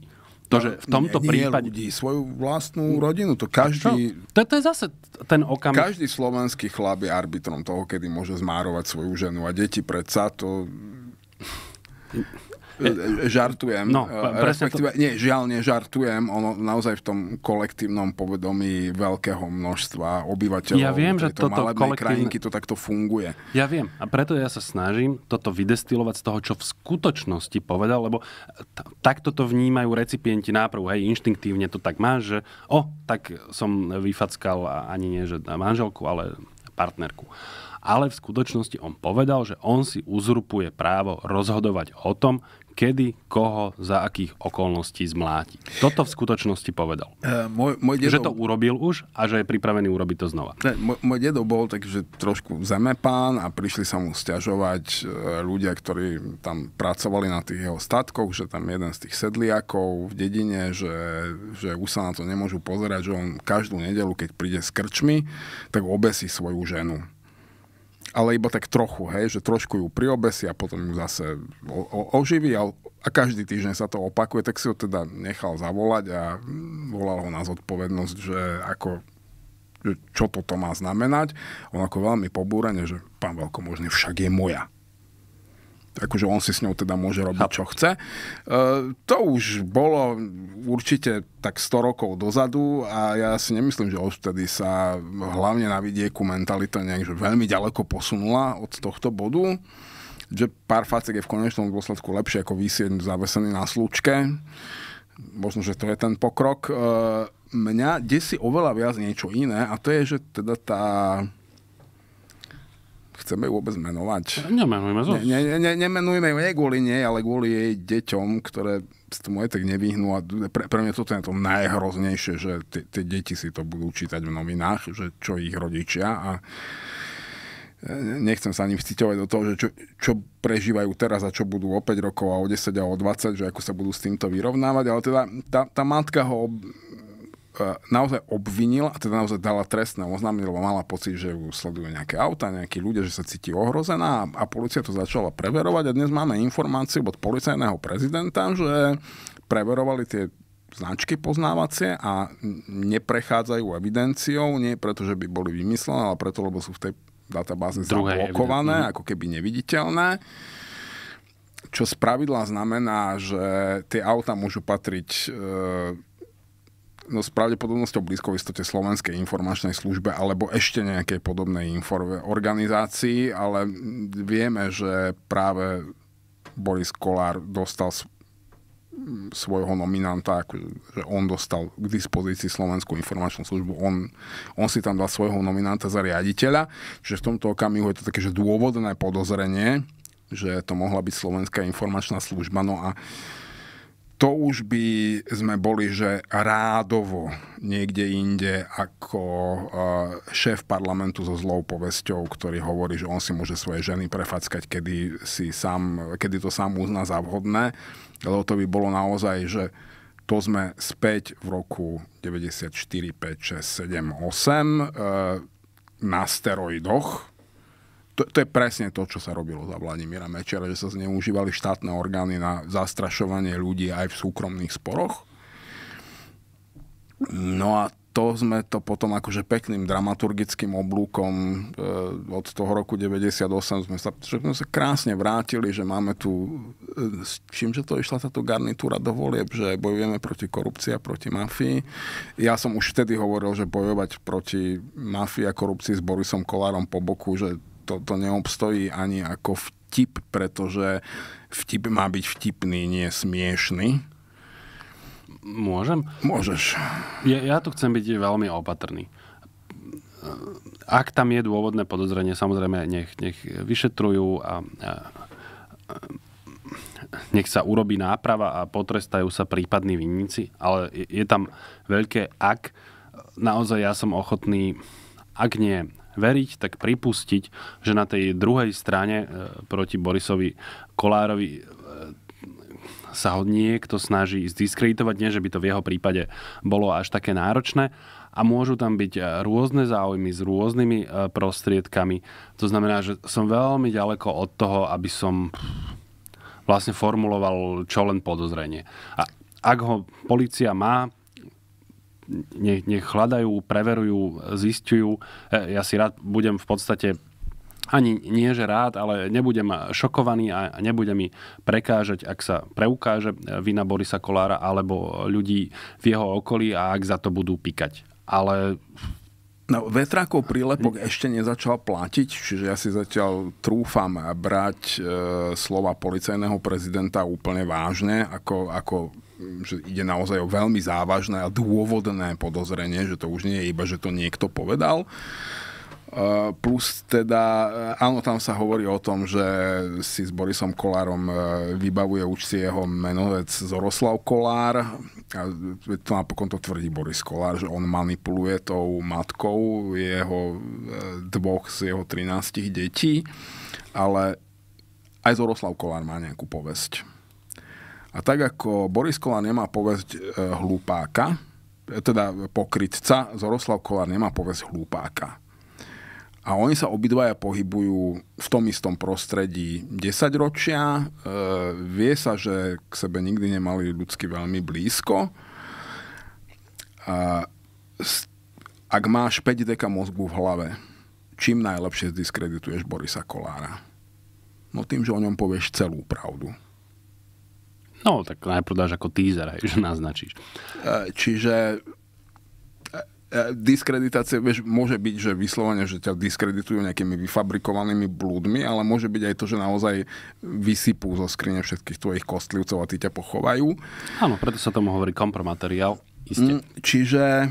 To, že v tomto nie, nie prípade... ľudí, svoju vlastnú rodinu, to každý... To, to je zase ten okamžik. Každý slovenský chlap je arbitrom toho, kedy môže zmárovať svoju ženu a deti predsa, to... E, žartujem. No, e, respektíve, to... nie, žiaľ, nežartujem. Ono naozaj v tom kolektívnom povedomí veľkého množstva obyvateľov ja viem, že toto kolektívne... krajinky to takto funguje. Ja viem. A preto ja sa snažím toto vydestilovať z toho, čo v skutočnosti povedal, lebo t- takto to vnímajú recipienti náprvu. Hej, inštinktívne to tak máš, že o, tak som vyfackal ani nie, že manželku, ale partnerku ale v skutočnosti on povedal, že on si uzurpuje právo rozhodovať o tom, kedy, koho, za akých okolností zmláti. Toto v skutočnosti povedal. E, môj, môj dedo... Že to urobil už a že je pripravený urobiť to znova. Ne, môj, môj dedo bol že trošku zemepán a prišli sa mu stiažovať eh, ľudia, ktorí tam pracovali na tých jeho statkoch, že tam jeden z tých sedliakov v dedine, že, že už sa na to nemôžu pozerať, že on každú nedelu, keď príde s krčmi, tak obesí svoju ženu ale iba tak trochu, hej, že trošku ju priobesí a potom ju zase o, o, oživí a, a každý týždeň sa to opakuje, tak si ho teda nechal zavolať a volal ho na zodpovednosť, že ako čo toto má znamenať. On ako veľmi pobúrene, že pán veľkomožný však je moja akože on si s ňou teda môže robiť, čo chce. E, to už bolo určite tak 100 rokov dozadu a ja si nemyslím, že odvtedy sa hlavne na vidieku mentalita nejak veľmi ďaleko posunula od tohto bodu že pár facek je v konečnom dôsledku lepšie ako vysieť zavesený na slučke. Možno, že to je ten pokrok. E, mňa desí oveľa viac niečo iné a to je, že teda tá chceme vôbec menovať. Nemenujme to. Ne, ne, ne, nemenujme ju nie kvôli nej, ale kvôli jej deťom, ktoré z tomu aj tak nevyhnú. A pre, pre mňa toto je to najhroznejšie, že tie deti si to budú čítať v novinách, že čo ich rodičia a e, nechcem sa ani vciťovať do toho, že čo, čo prežívajú teraz a čo budú o 5 rokov a o 10 a o 20, že ako sa budú s týmto vyrovnávať, ale teda tá, tá matka ho E, naozaj obvinila, a teda naozaj dala trestné oznámenie, lebo mala pocit, že ju sledujú nejaké auta, nejakí ľudia, že sa cíti ohrozená a, a policia to začala preverovať a dnes máme informáciu od policajného prezidenta, že preverovali tie značky poznávacie a neprechádzajú evidenciou, nie preto, že by boli vymyslené, ale preto, lebo sú v tej databáze zablokované, ako keby neviditeľné čo z pravidla znamená, že tie auta môžu patriť e, no s pravdepodobnosťou blízko v istote Slovenskej informačnej službe alebo ešte nejakej podobnej informe organizácii, ale vieme, že práve Boris Kolár dostal svojho nominanta, že on dostal k dispozícii Slovenskú informačnú službu, on, on si tam dal svojho nominanta za riaditeľa, že v tomto okamihu je to také, že dôvodné podozrenie, že to mohla byť Slovenská informačná služba, no a uh, to už by sme boli, že rádovo niekde inde ako e, šéf parlamentu so zlou povesťou, ktorý hovorí, že on si môže svoje ženy prefackať, kedy, si sám, kedy to sám uzná za vhodné, lebo to by bolo naozaj, že to sme späť v roku 94, 5, 6, 7, 8 na steroidoch, to, to je presne to, čo sa robilo za Vladimíra Mečera, že sa zneužívali štátne orgány na zastrašovanie ľudí aj v súkromných sporoch. No a to sme to potom akože pekným dramaturgickým oblúkom e, od toho roku 98 sme sa, že sme sa krásne vrátili, že máme tu, e, s že to išla táto garnitúra do volieb, že bojujeme proti korupcii a proti mafii. Ja som už vtedy hovoril, že bojovať proti mafii a korupcii s Borisom Kolárom po boku, že to neobstojí ani ako vtip, pretože vtip má byť vtipný, nie smiešný. Môžem? Môžeš. Ja, ja tu chcem byť veľmi opatrný. Ak tam je dôvodné podozrenie, samozrejme, nech, nech vyšetrujú a, a, a nech sa urobí náprava a potrestajú sa prípadní vinníci, ale je tam veľké ak. Naozaj ja som ochotný, ak nie veriť, tak pripustiť, že na tej druhej strane e, proti Borisovi Kolárovi e, sa ho niekto snaží zdiskreditovať, nie že by to v jeho prípade bolo až také náročné, a môžu tam byť e, rôzne záujmy s rôznymi prostriedkami. To znamená, že som veľmi ďaleko od toho, aby som vlastne formuloval čo len podozrenie. A ak ho policia má, nech, nech hľadajú, preverujú, zistujú. E, ja si rád budem v podstate ani nie, že rád, ale nebudem šokovaný a nebude mi prekážať, ak sa preukáže vina Borisa Kolára alebo ľudí v jeho okolí a ak za to budú pikať. Ale No, vetrákov prílepok ešte nezačal platiť, čiže ja si zatiaľ trúfam brať e, slova policajného prezidenta úplne vážne, ako, ako že ide naozaj o veľmi závažné a dôvodné podozrenie, že to už nie je iba, že to niekto povedal. E, plus teda, e, áno, tam sa hovorí o tom, že si s Borisom Kolárom e, vybavuje už si jeho menovec Zoroslav Kolár. A to napokon to tvrdí Boris Kolár, že on manipuluje tou matkou jeho dvoch z jeho 13 detí. Ale aj Zoroslav Kolár má nejakú povesť a tak ako Boris Kolár nemá povesť e, hlupáka, e, teda pokrytca, Zoroslav Kolár nemá povesť hlupáka. A oni sa obidvaja pohybujú v tom istom prostredí 10 ročia. E, vie sa, že k sebe nikdy nemali ľudsky veľmi blízko. A, ak máš 5 deka mozgu v hlave, čím najlepšie zdiskredituješ Borisa Kolára? No tým, že o ňom povieš celú pravdu. No, tak najprv dáš ako teaser, hej, že naznačíš. E, čiže e, e, diskreditácia, vieš, môže byť, že vyslovene, že ťa diskreditujú nejakými vyfabrikovanými blúdmi, ale môže byť aj to, že naozaj vysypú zo skrine všetkých tvojich kostlivcov a tí ťa pochovajú. Áno, preto sa tomu hovorí kompromateriál. Isté. Mm, čiže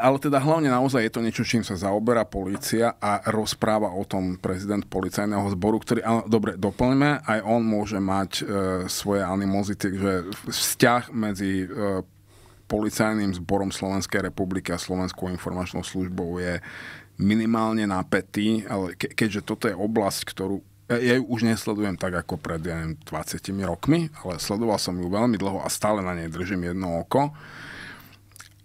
ale teda hlavne naozaj je to niečo, čím sa zaoberá polícia a rozpráva o tom prezident policajného zboru, ktorý, ale dobre, doplňme, aj on môže mať e, svoje animozity, že vzťah medzi e, policajným zborom Slovenskej republiky a Slovenskou informačnou službou je minimálne napätý, ale ke, keďže toto je oblasť, ktorú e, ja ju už nesledujem tak ako pred ja neviem, 20 rokmi, ale sledoval som ju veľmi dlho a stále na nej držím jedno oko.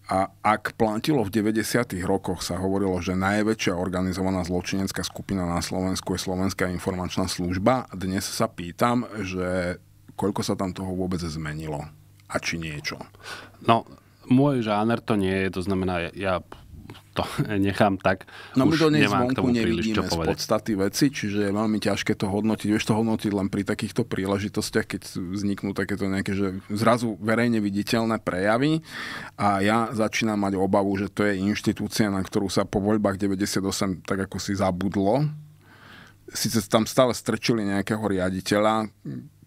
A ak platilo v 90. rokoch, sa hovorilo, že najväčšia organizovaná zločinecká skupina na Slovensku je Slovenská informačná služba, dnes sa pýtam, že koľko sa tam toho vôbec zmenilo a či niečo. No, môj žáner to nie je, to znamená, ja to (laughs) nechám tak. No my do nej zvonku nevidíme z podstaty veci, čiže je veľmi ťažké to hodnotiť. Vieš to hodnotiť len pri takýchto príležitostiach, keď vzniknú takéto nejaké, že zrazu verejne viditeľné prejavy a ja začínam mať obavu, že to je inštitúcia, na ktorú sa po voľbách 98 tak ako si zabudlo. Sice tam stále strčili nejakého riaditeľa,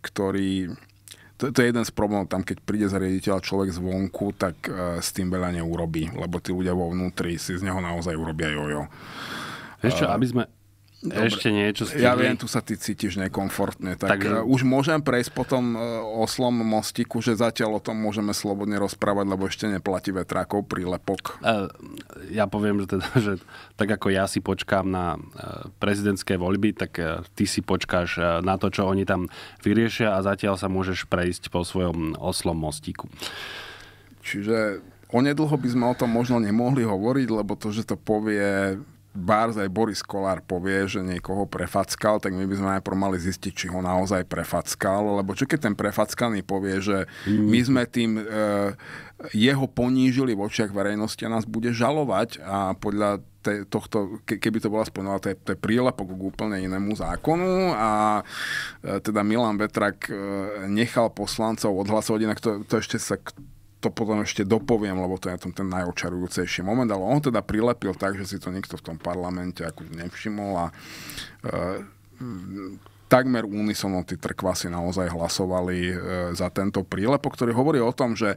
ktorý to, to je jeden z problémov tam, keď príde za riaditeľa človek zvonku, tak uh, s tým veľa neurobí, lebo tí ľudia vo vnútri si z neho naozaj urobia jojo. Ešte, aby sme Dobre. Ešte niečo stihli. Ja viem, tu sa ty cítiš nekomfortne, tak, Takže... Eh, už môžem prejsť potom eh, oslom mostiku, že zatiaľ o tom môžeme slobodne rozprávať, lebo ešte neplatí vetrákov prílepok. Eh, ja poviem, že, teda, že tak ako ja si počkám na prezidentské voľby, tak ty si počkáš na to, čo oni tam vyriešia a zatiaľ sa môžeš prejsť po svojom oslom mostiku. Čiže onedlho by sme o tom možno nemohli hovoriť, lebo to, že to povie Bárs aj Boris Kolár povie, že niekoho prefackal, tak my by sme najprv mali zistiť, či ho naozaj prefackal, lebo čo keď ten prefackaný povie, že mm. my sme tým e, jeho ponížili v očiach verejnosti a nás bude žalovať a podľa te, tohto, ke, keby to bola spomenula, no, to je, to je prílepok k úplne inému zákonu a e, teda Milan Vetrak e, nechal poslancov odhlasovať, inak to, to ešte sa k to potom ešte dopoviem, lebo to je na tom ten najočarujúcejší moment, ale on teda prilepil tak, že si to niekto v tom parlamente ako nevšimol a e, takmer unisono tí trkvasy naozaj hlasovali e, za tento prílepok, ktorý hovorí o tom, že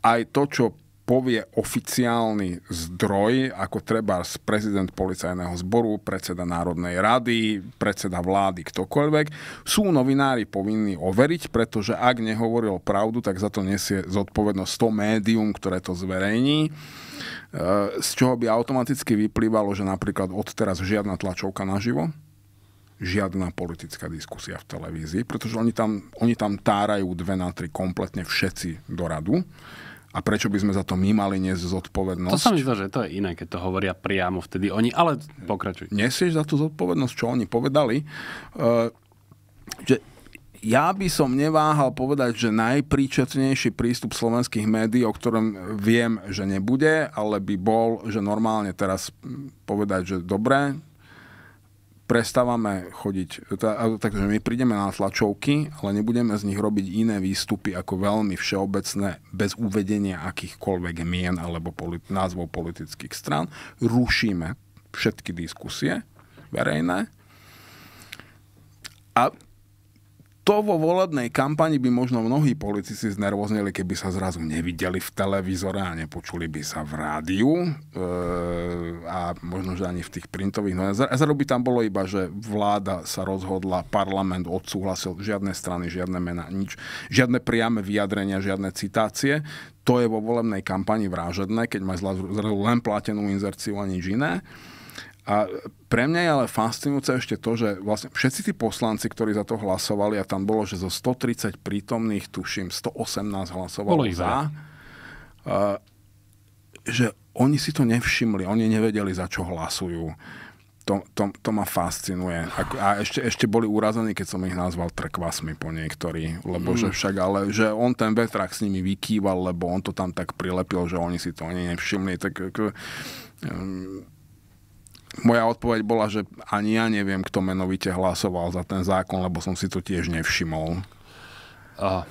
aj to, čo povie oficiálny zdroj, ako treba z prezident policajného zboru, predseda Národnej rady, predseda vlády, ktokoľvek, sú novinári povinní overiť, pretože ak nehovoril pravdu, tak za to nesie zodpovednosť to médium, ktoré to zverejní e, z čoho by automaticky vyplývalo, že napríklad odteraz žiadna tlačovka naživo, žiadna politická diskusia v televízii, pretože oni tam, oni tam tárajú dve na tri kompletne všetci do radu a prečo by sme za to my mali niesť zodpovednosť? To sa mi zdá, že to je iné, keď to hovoria priamo vtedy oni, ale pokračuj. Nesieš za tú zodpovednosť, čo oni povedali, uh, že ja by som neváhal povedať, že najpríčetnejší prístup slovenských médií, o ktorom viem, že nebude, ale by bol, že normálne teraz povedať, že dobre, prestávame chodiť, takže my prídeme na tlačovky, ale nebudeme z nich robiť iné výstupy ako veľmi všeobecné, bez uvedenia akýchkoľvek mien alebo politi- názvov politických strán. Rušíme všetky diskusie verejné a to vo volebnej kampani by možno mnohí politici znervoznili, keby sa zrazu nevideli v televízore a nepočuli by sa v rádiu e, a možno, že ani v tých printových novinách. Zrazu by tam bolo iba, že vláda sa rozhodla, parlament odsúhlasil, žiadne strany, žiadne mená, nič, žiadne priame vyjadrenia, žiadne citácie. To je vo volebnej kampani vražedné, keď má zrazu len platenú inzerciu a nič iné. A pre mňa je ale fascinujúce ešte to, že vlastne všetci tí poslanci, ktorí za to hlasovali, a tam bolo, že zo 130 prítomných, tuším, 118 hlasovalo bolo za, a, že oni si to nevšimli, oni nevedeli, za čo hlasujú. To, to, to ma fascinuje. A, a ešte, ešte boli urazení, keď som ich nazval trkvasmi po niektorí, lebo mm. že však, ale že on ten vetrak s nimi vykýval, lebo on to tam tak prilepil, že oni si to ani nevšimli. Tak, um, moja odpoveď bola, že ani ja neviem, kto menovite hlasoval za ten zákon, lebo som si to tiež nevšimol. Uh,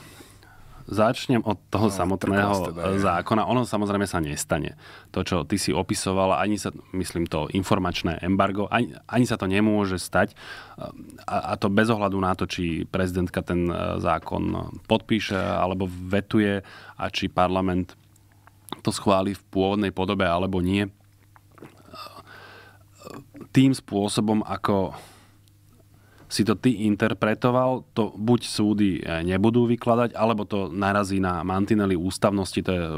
začnem od toho no, samotného teda zákona. Ono samozrejme sa nestane. To, čo ty si opisoval, ani sa, myslím to, informačné embargo, ani, ani sa to nemôže stať. A, a to bez ohľadu na to, či prezidentka ten e, zákon podpíše alebo vetuje a či parlament to schváli v pôvodnej podobe alebo nie tým spôsobom, ako si to ty interpretoval, to buď súdy eh, nebudú vykladať, alebo to narazí na mantinely ústavnosti, to je e,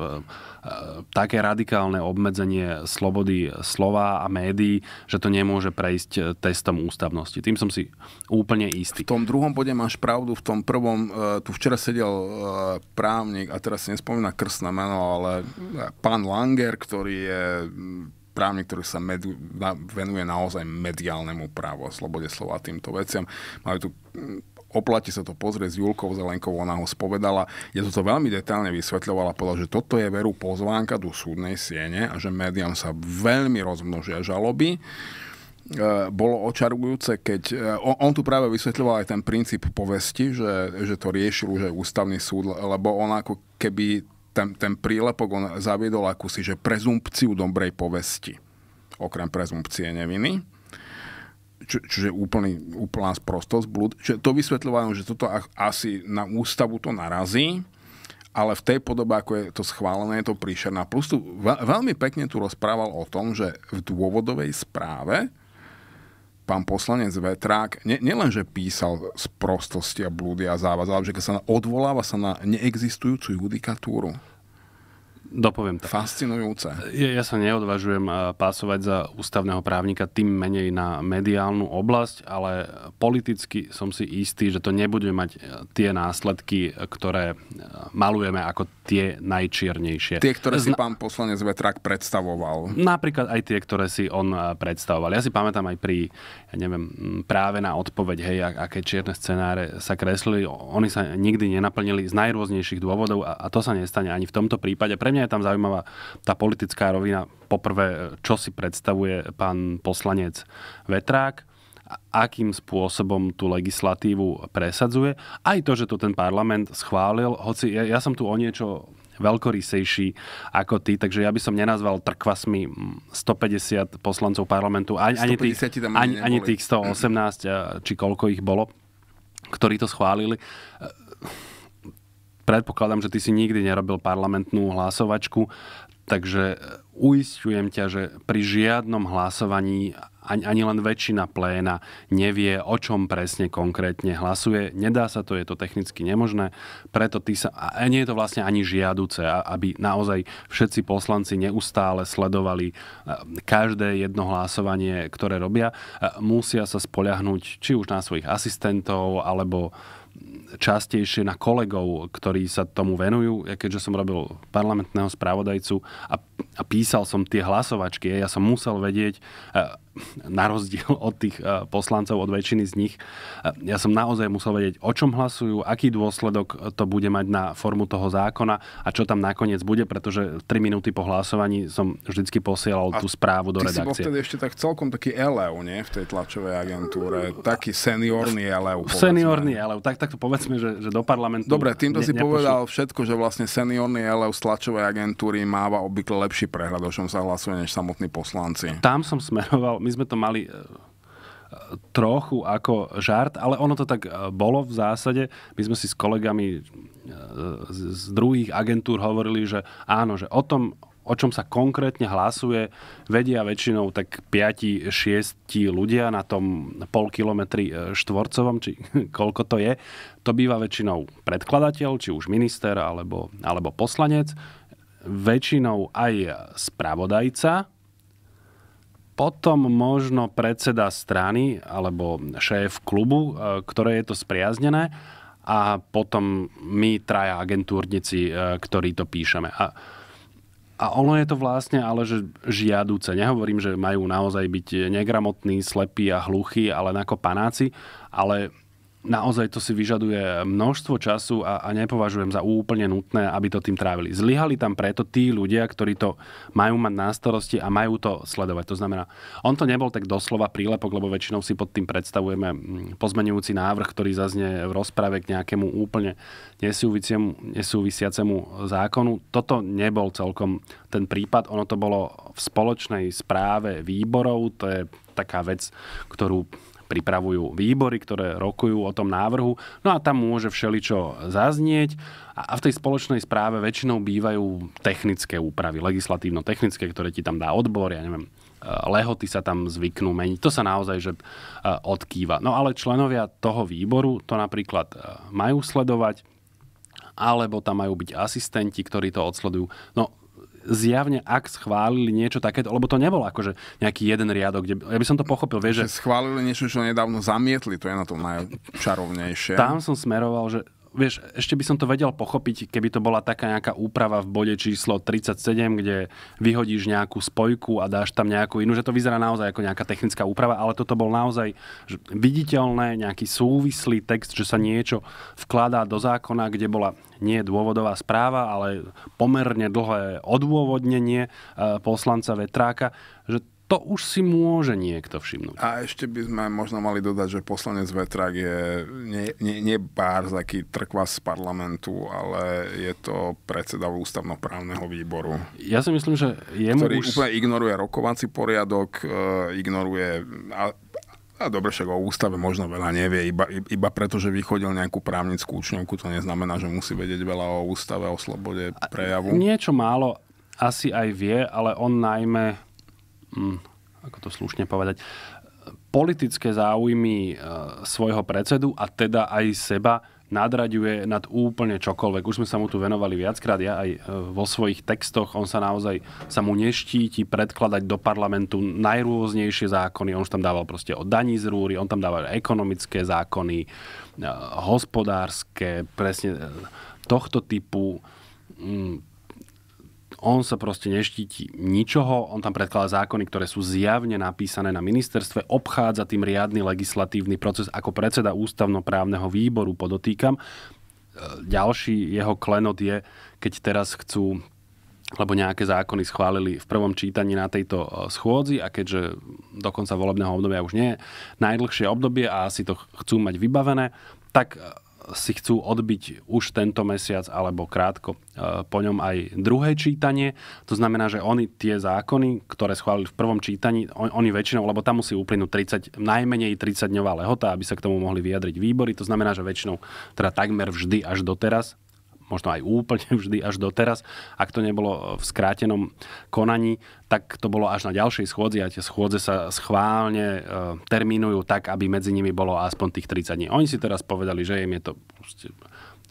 také radikálne obmedzenie slobody slova a médií, že to nemôže prejsť testom ústavnosti. Tým som si úplne istý. V tom druhom bode máš pravdu, v tom prvom, e, tu včera sedel e, právnik, a teraz si nespomína krstné meno, ale pán Langer, ktorý je hm, právnik, ktorý sa medu, na, venuje naozaj mediálnemu právu a slobode slova a týmto veciam. Majú tu mm, oplatí sa to pozrieť s Julkou Zelenkovou, ona ho spovedala. Je to veľmi detailne vysvetľovala, povedala, že toto je veru pozvánka do súdnej siene a že médiám sa veľmi rozmnožia žaloby e, bolo očarujúce, keď e, on, on tu práve vysvetľoval aj ten princíp povesti, že, že to riešil už aj ústavný súd, lebo on ako keby ten, ten prílepok on zaviedol akúsi, že prezumpciu dobrej povesti. Okrem prezumpcie neviny. Čo, čiže úplný, úplná sprostosť, blúd. Čiže to vysvetľovalo, že toto asi na ústavu to narazí, ale v tej podobe, ako je to schválené, je to príšerná. Plus tu veľmi pekne tu rozprával o tom, že v dôvodovej správe pán poslanec Vetrák ne, nielenže písal z prostosti a blúdy a závaz, ale že sa na, odvoláva sa na neexistujúcu judikatúru. Dopoviem to. Fascinujúce. Ja, ja sa neodvažujem eh, pásovať za ústavného právnika tým menej na mediálnu oblasť, ale politicky som si istý, že to nebude mať eh, tie následky, eh, ktoré malujeme ako tie najčiernejšie. Tie, ktoré Zna... si pán poslanec Vetrak predstavoval. Napríklad aj tie, ktoré si on e, predstavoval. Ja si pamätám aj pri, ja neviem, práve na odpoveď, hej, aké čierne scenáre sa kreslili. Oni sa nikdy nenaplnili z najrôznejších dôvodov a, a to sa nestane ani v tomto prípade. Pre mňa je tam zaujímavá tá politická rovina. Poprvé, čo si predstavuje pán poslanec Vetrák, akým spôsobom tú legislatívu presadzuje. Aj to, že to ten parlament schválil, hoci ja, ja som tu o niečo veľkorysejší ako ty, takže ja by som nenazval trkvasmi 150 mm, poslancov parlamentu, ani, ani, tých, ani, ani tých 118, či koľko ich bolo, ktorí to schválili. Eh, predpokladám, že ty si nikdy nerobil parlamentnú hlasovačku, takže eh, uistujem ťa, že pri žiadnom hlasovaní ani, ani len väčšina pléna nevie, o čom presne konkrétne hlasuje. Nedá sa to, je to technicky nemožné, preto ty sa, a nie je to vlastne ani žiaduce, aby naozaj všetci poslanci neustále sledovali e, každé jedno hlasovanie, ktoré robia. E, musia sa spoľahnúť či už na svojich asistentov, alebo častejšie na kolegov, ktorí sa tomu venujú. Ja keďže som robil parlamentného spravodajcu a, a písal som tie hlasovačky, ja som musel vedieť, na rozdiel (laughs) od tých e, poslancov, od väčšiny z nich, e, ja som naozaj musel vedieť, o čom hlasujú, aký dôsledok e, to bude mať na formu toho zákona a čo tam nakoniec bude, pretože 3 minúty po hlasovaní som vždycky posielal a tú správu do redakcie. Ty si bol vtedy ešte tak celkom taký elev, nie? V tej tlačovej agentúre. Taký seniorný elev. Povedzme. Seniorný elev. Tak, tak to povedzme, že, že do parlamentu... Dobre, týmto ne, si nepošu... povedal všetko, že vlastne seniorný elev z tlačovej agentúry máva obvykle lepší prehľad, o čom sa hlasuje, než samotní poslanci. Tam som smeroval, my sme to mali e, trochu ako žart, ale ono to tak e, bolo v zásade. My sme si s kolegami e, z druhých agentúr hovorili, že áno, že o tom, o čom sa konkrétne hlasuje, vedia väčšinou tak 5-6 ľudia na tom pol kilometri štvorcovom, či (laughs) koľko to je. To býva väčšinou predkladateľ, či už minister alebo, alebo poslanec, väčšinou aj spravodajca, potom možno predseda strany alebo šéf klubu, e, ktoré je to spriaznené a potom my traja agentúrnici, e, ktorí to píšeme. A, a ono je to vlastne ale že žiaduce. Nehovorím, že majú naozaj byť negramotní, slepí a hluchí, ale ako panáci, ale naozaj to si vyžaduje množstvo času a, a nepovažujem za úplne nutné, aby to tým trávili. Zlyhali tam preto tí ľudia, ktorí to majú mať na starosti a majú to sledovať. To znamená, on to nebol tak doslova prílepok, lebo väčšinou si pod tým predstavujeme mm, pozmenujúci návrh, ktorý zaznie v rozprave k nejakému úplne nesúvisiacemu zákonu. Toto nebol celkom ten prípad, ono to bolo v spoločnej správe výborov, to je taká vec, ktorú pripravujú výbory, ktoré rokujú o tom návrhu. No a tam môže všeličo zaznieť. A v tej spoločnej správe väčšinou bývajú technické úpravy, legislatívno-technické, ktoré ti tam dá odbor, ja neviem, e, lehoty sa tam zvyknú meniť. To sa naozaj že e, odkýva. No ale členovia toho výboru to napríklad e, majú sledovať, alebo tam majú byť asistenti, ktorí to odsledujú. No zjavne ak schválili niečo takéto, lebo to nebolo akože nejaký jeden riadok, kde, ja by som to pochopil, vieš, že... Schválili niečo, čo nedávno zamietli, to je na tom najčarovnejšie. Tam som smeroval, že vieš, ešte by som to vedel pochopiť, keby to bola taká nejaká úprava v bode číslo 37, kde vyhodíš nejakú spojku a dáš tam nejakú inú, že to vyzerá naozaj ako nejaká technická úprava, ale toto bol naozaj viditeľné, nejaký súvislý text, že sa niečo vkladá do zákona, kde bola nie dôvodová správa, ale pomerne dlhé odôvodnenie eh, poslanca Vetráka, že to už si môže niekto všimnúť. A ešte by sme možno mali dodať, že poslanec Vetrak je nie, nie, nie pár taký trkvas z parlamentu, ale je to predseda ústavnoprávneho výboru. Ja si myslím, že jemu ktorý už... úplne ignoruje rokovací poriadok, e, ignoruje... A, a dobre, však o ústave možno veľa nevie, iba, iba preto, že vychodil nejakú právnickú učňovku, to neznamená, že musí vedieť veľa o ústave, o slobode prejavu. A niečo málo asi aj vie, ale on najmä Mm, ako to slušne povedať, politické záujmy e, svojho predsedu a teda aj seba nadraďuje nad úplne čokoľvek. Už sme sa mu tu venovali viackrát, ja aj e, vo svojich textoch, on sa naozaj sa mu neštíti predkladať do parlamentu najrôznejšie zákony. On už tam dával proste o daní z rúry, on tam dával ekonomické zákony, e, hospodárske, presne tohto typu mm, on sa proste neštíti ničoho, on tam predkladá zákony, ktoré sú zjavne napísané na ministerstve, obchádza tým riadny legislatívny proces ako predseda ústavnoprávneho výboru, podotýkam. E, ďalší jeho klenot je, keď teraz chcú lebo nejaké zákony schválili v prvom čítaní na tejto e, schôdzi a keďže do konca volebného obdobia už nie je najdlhšie obdobie a asi to chcú mať vybavené, tak e, si chcú odbiť už tento mesiac alebo krátko e, po ňom aj druhé čítanie. To znamená, že oni tie zákony, ktoré schválili v prvom čítaní, on, oni väčšinou, lebo tam musí uplynúť 30, najmenej 30-dňová lehota, aby sa k tomu mohli vyjadriť výbory. To znamená, že väčšinou, teda takmer vždy až doteraz, možno aj úplne (laughs) vždy až doteraz. Ak to nebolo v skrátenom konaní, tak to bolo až na ďalšej schôdzi a tie schôdze sa schválne e, termínujú tak, aby medzi nimi bolo aspoň tých 30 dní. Oni si teraz povedali, že im je to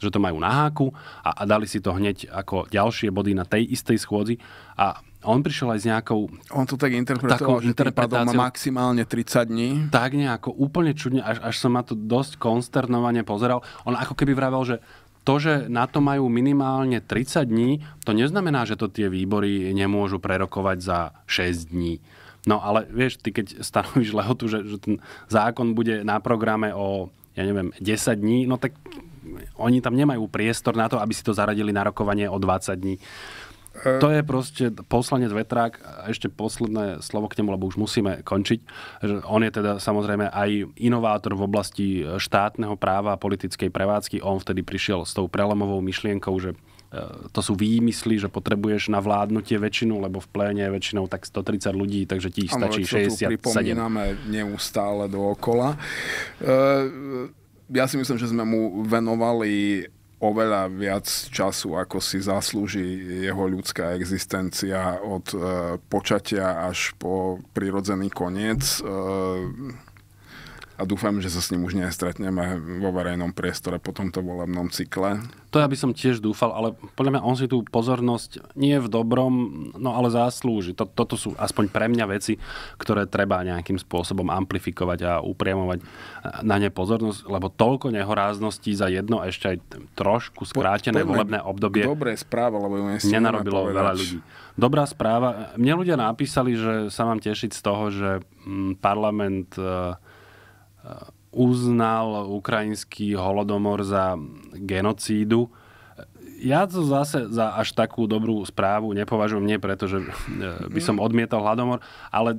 že to majú na háku a, a dali si to hneď ako ďalšie body na tej istej schôdzi a on prišiel aj s nejakou... On to tak interpretoval, že interpretáciou, má maximálne 30 dní. Tak nejako, úplne čudne, až, až som ma to dosť konsternovane pozeral. On ako keby vravel, že to, že na to majú minimálne 30 dní, to neznamená, že to tie výbory nemôžu prerokovať za 6 dní. No ale vieš, ty keď stanovíš lehotu, že, že ten zákon bude na programe o, ja neviem, 10 dní, no tak oni tam nemajú priestor na to, aby si to zaradili na rokovanie o 20 dní. To je proste poslanec Vetrák a ešte posledné slovo k nemu, lebo už musíme končiť. On je teda samozrejme aj inovátor v oblasti štátneho práva a politickej prevádzky. On vtedy prišiel s tou prelomovou myšlienkou, že e, to sú výmysly, že potrebuješ na vládnutie väčšinu, lebo v pléne je väčšinou tak 130 ľudí, takže ti ich stačí 67. pripomíname neustále dookola. E, ja si myslím, že sme mu venovali oveľa viac času, ako si zaslúži jeho ľudská existencia od e, počatia až po prirodzený koniec. E, a dúfam, že sa s ním už nestretneme vo verejnom priestore po tomto volebnom cykle. To ja by som tiež dúfal, ale podľa mňa on si tú pozornosť nie v dobrom, no ale zaslúži. Toto sú aspoň pre mňa veci, ktoré treba nejakým spôsobom amplifikovať a upriamovať na ne pozornosť, lebo toľko nehorázností za jedno ešte aj trošku skrátené po, volebné obdobie. Dobré správa, lebo ju nenarobilo veľa ľudí. Dobrá správa. Mne ľudia napísali, že sa mám tešiť z toho, že mm, parlament e, uznal ukrajinský holodomor za genocídu. Ja to zase za až takú dobrú správu nepovažujem, nie preto, že e, by som odmietal hladomor, ale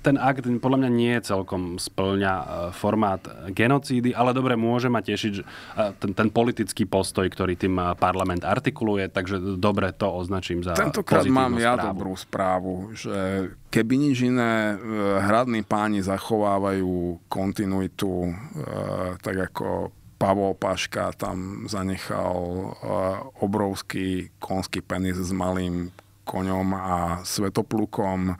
ten akt podľa mňa nie celkom splňa e, formát genocídy, ale dobre, môže ma tešiť že e, ten, ten politický postoj, ktorý tým e, parlament artikuluje, takže dobre, to označím za Tentokrát mám správu. ja dobrú správu, že keby nič iné, hradní páni zachovávajú kontinuitu, tak ako Pavol Paška tam zanechal obrovský konský penis s malým koňom a svetoplukom.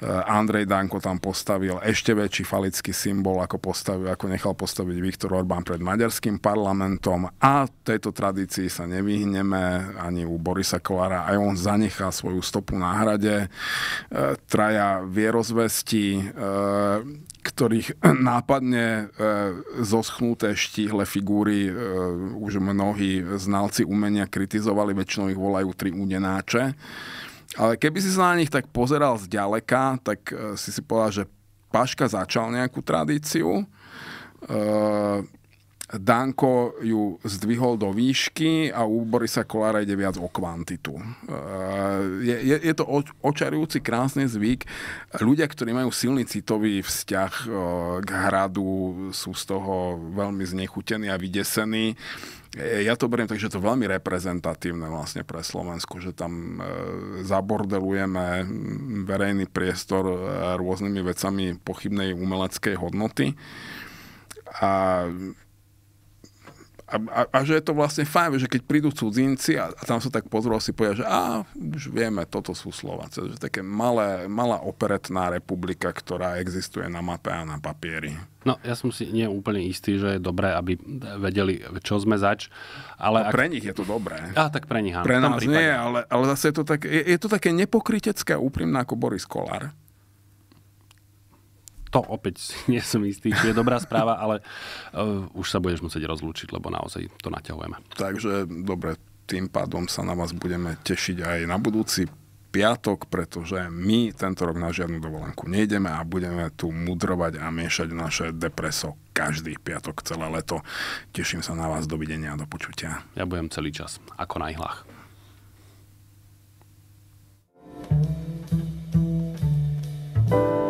Eh, Andrej Danko tam postavil ešte väčší falický symbol, ako, postavil, ako nechal postaviť Viktor Orbán pred maďarským parlamentom a tejto tradícii sa nevyhneme ani u Borisa Kolára. Aj on zanechá svoju stopu na hrade. Eh, traja vierozvesti, eh, ktorých (clears throat) nápadne zoschnuté štíhle figúry už mnohí znalci umenia kritizovali, väčšinou ich volajú tri údenáče. Ale keby si sa na nich tak pozeral z ďaleka, tak eh, si si povedal, že Paška začal nejakú tradíciu. Eh, Danko ju zdvihol do výšky a u Borisa Kolára ide viac o kvantitu. Eh, je, je, je to očarujúci krásny zvyk. Ľudia, ktorí majú silný citový vzťah eh, k hradu, sú z toho veľmi znechutení a vydesení. Eh, ja to beriem tak, že to je veľmi reprezentatívne vlastne pre Slovensko, že tam zabordelujeme verejný priestor rôznymi vecami pochybnej umeleckej hodnoty. A a, a, a že je to vlastne fajn, že keď prídu cudzinci a, a tam sa tak pozrú, si povedia, že a už vieme, toto sú Slováci. Že také malé, malá operetná republika, ktorá existuje na mape a na papieri. No, ja som si nie úplne istý, že je dobré, aby vedeli, čo sme zač. Ale no, ak... Pre nich je to dobré. A tak pre nich áno. Pre nás nie, ale, ale zase je to, tak, je, je to také nepokrytecké a úprimné ako Boris Kolár to opäť (laughs) nie som istý, či je dobrá správa, ale uh, už sa budeš musieť rozlúčiť, lebo naozaj to naťahujeme. Takže dobre, tým pádom sa na vás budeme tešiť aj na budúci piatok, pretože my tento rok na žiadnu dovolenku nejdeme a budeme tu mudrovať a miešať naše depreso každý piatok celé leto. Teším sa na vás, dovidenia a do počutia. Ja budem celý čas, ako na ihlách. thank you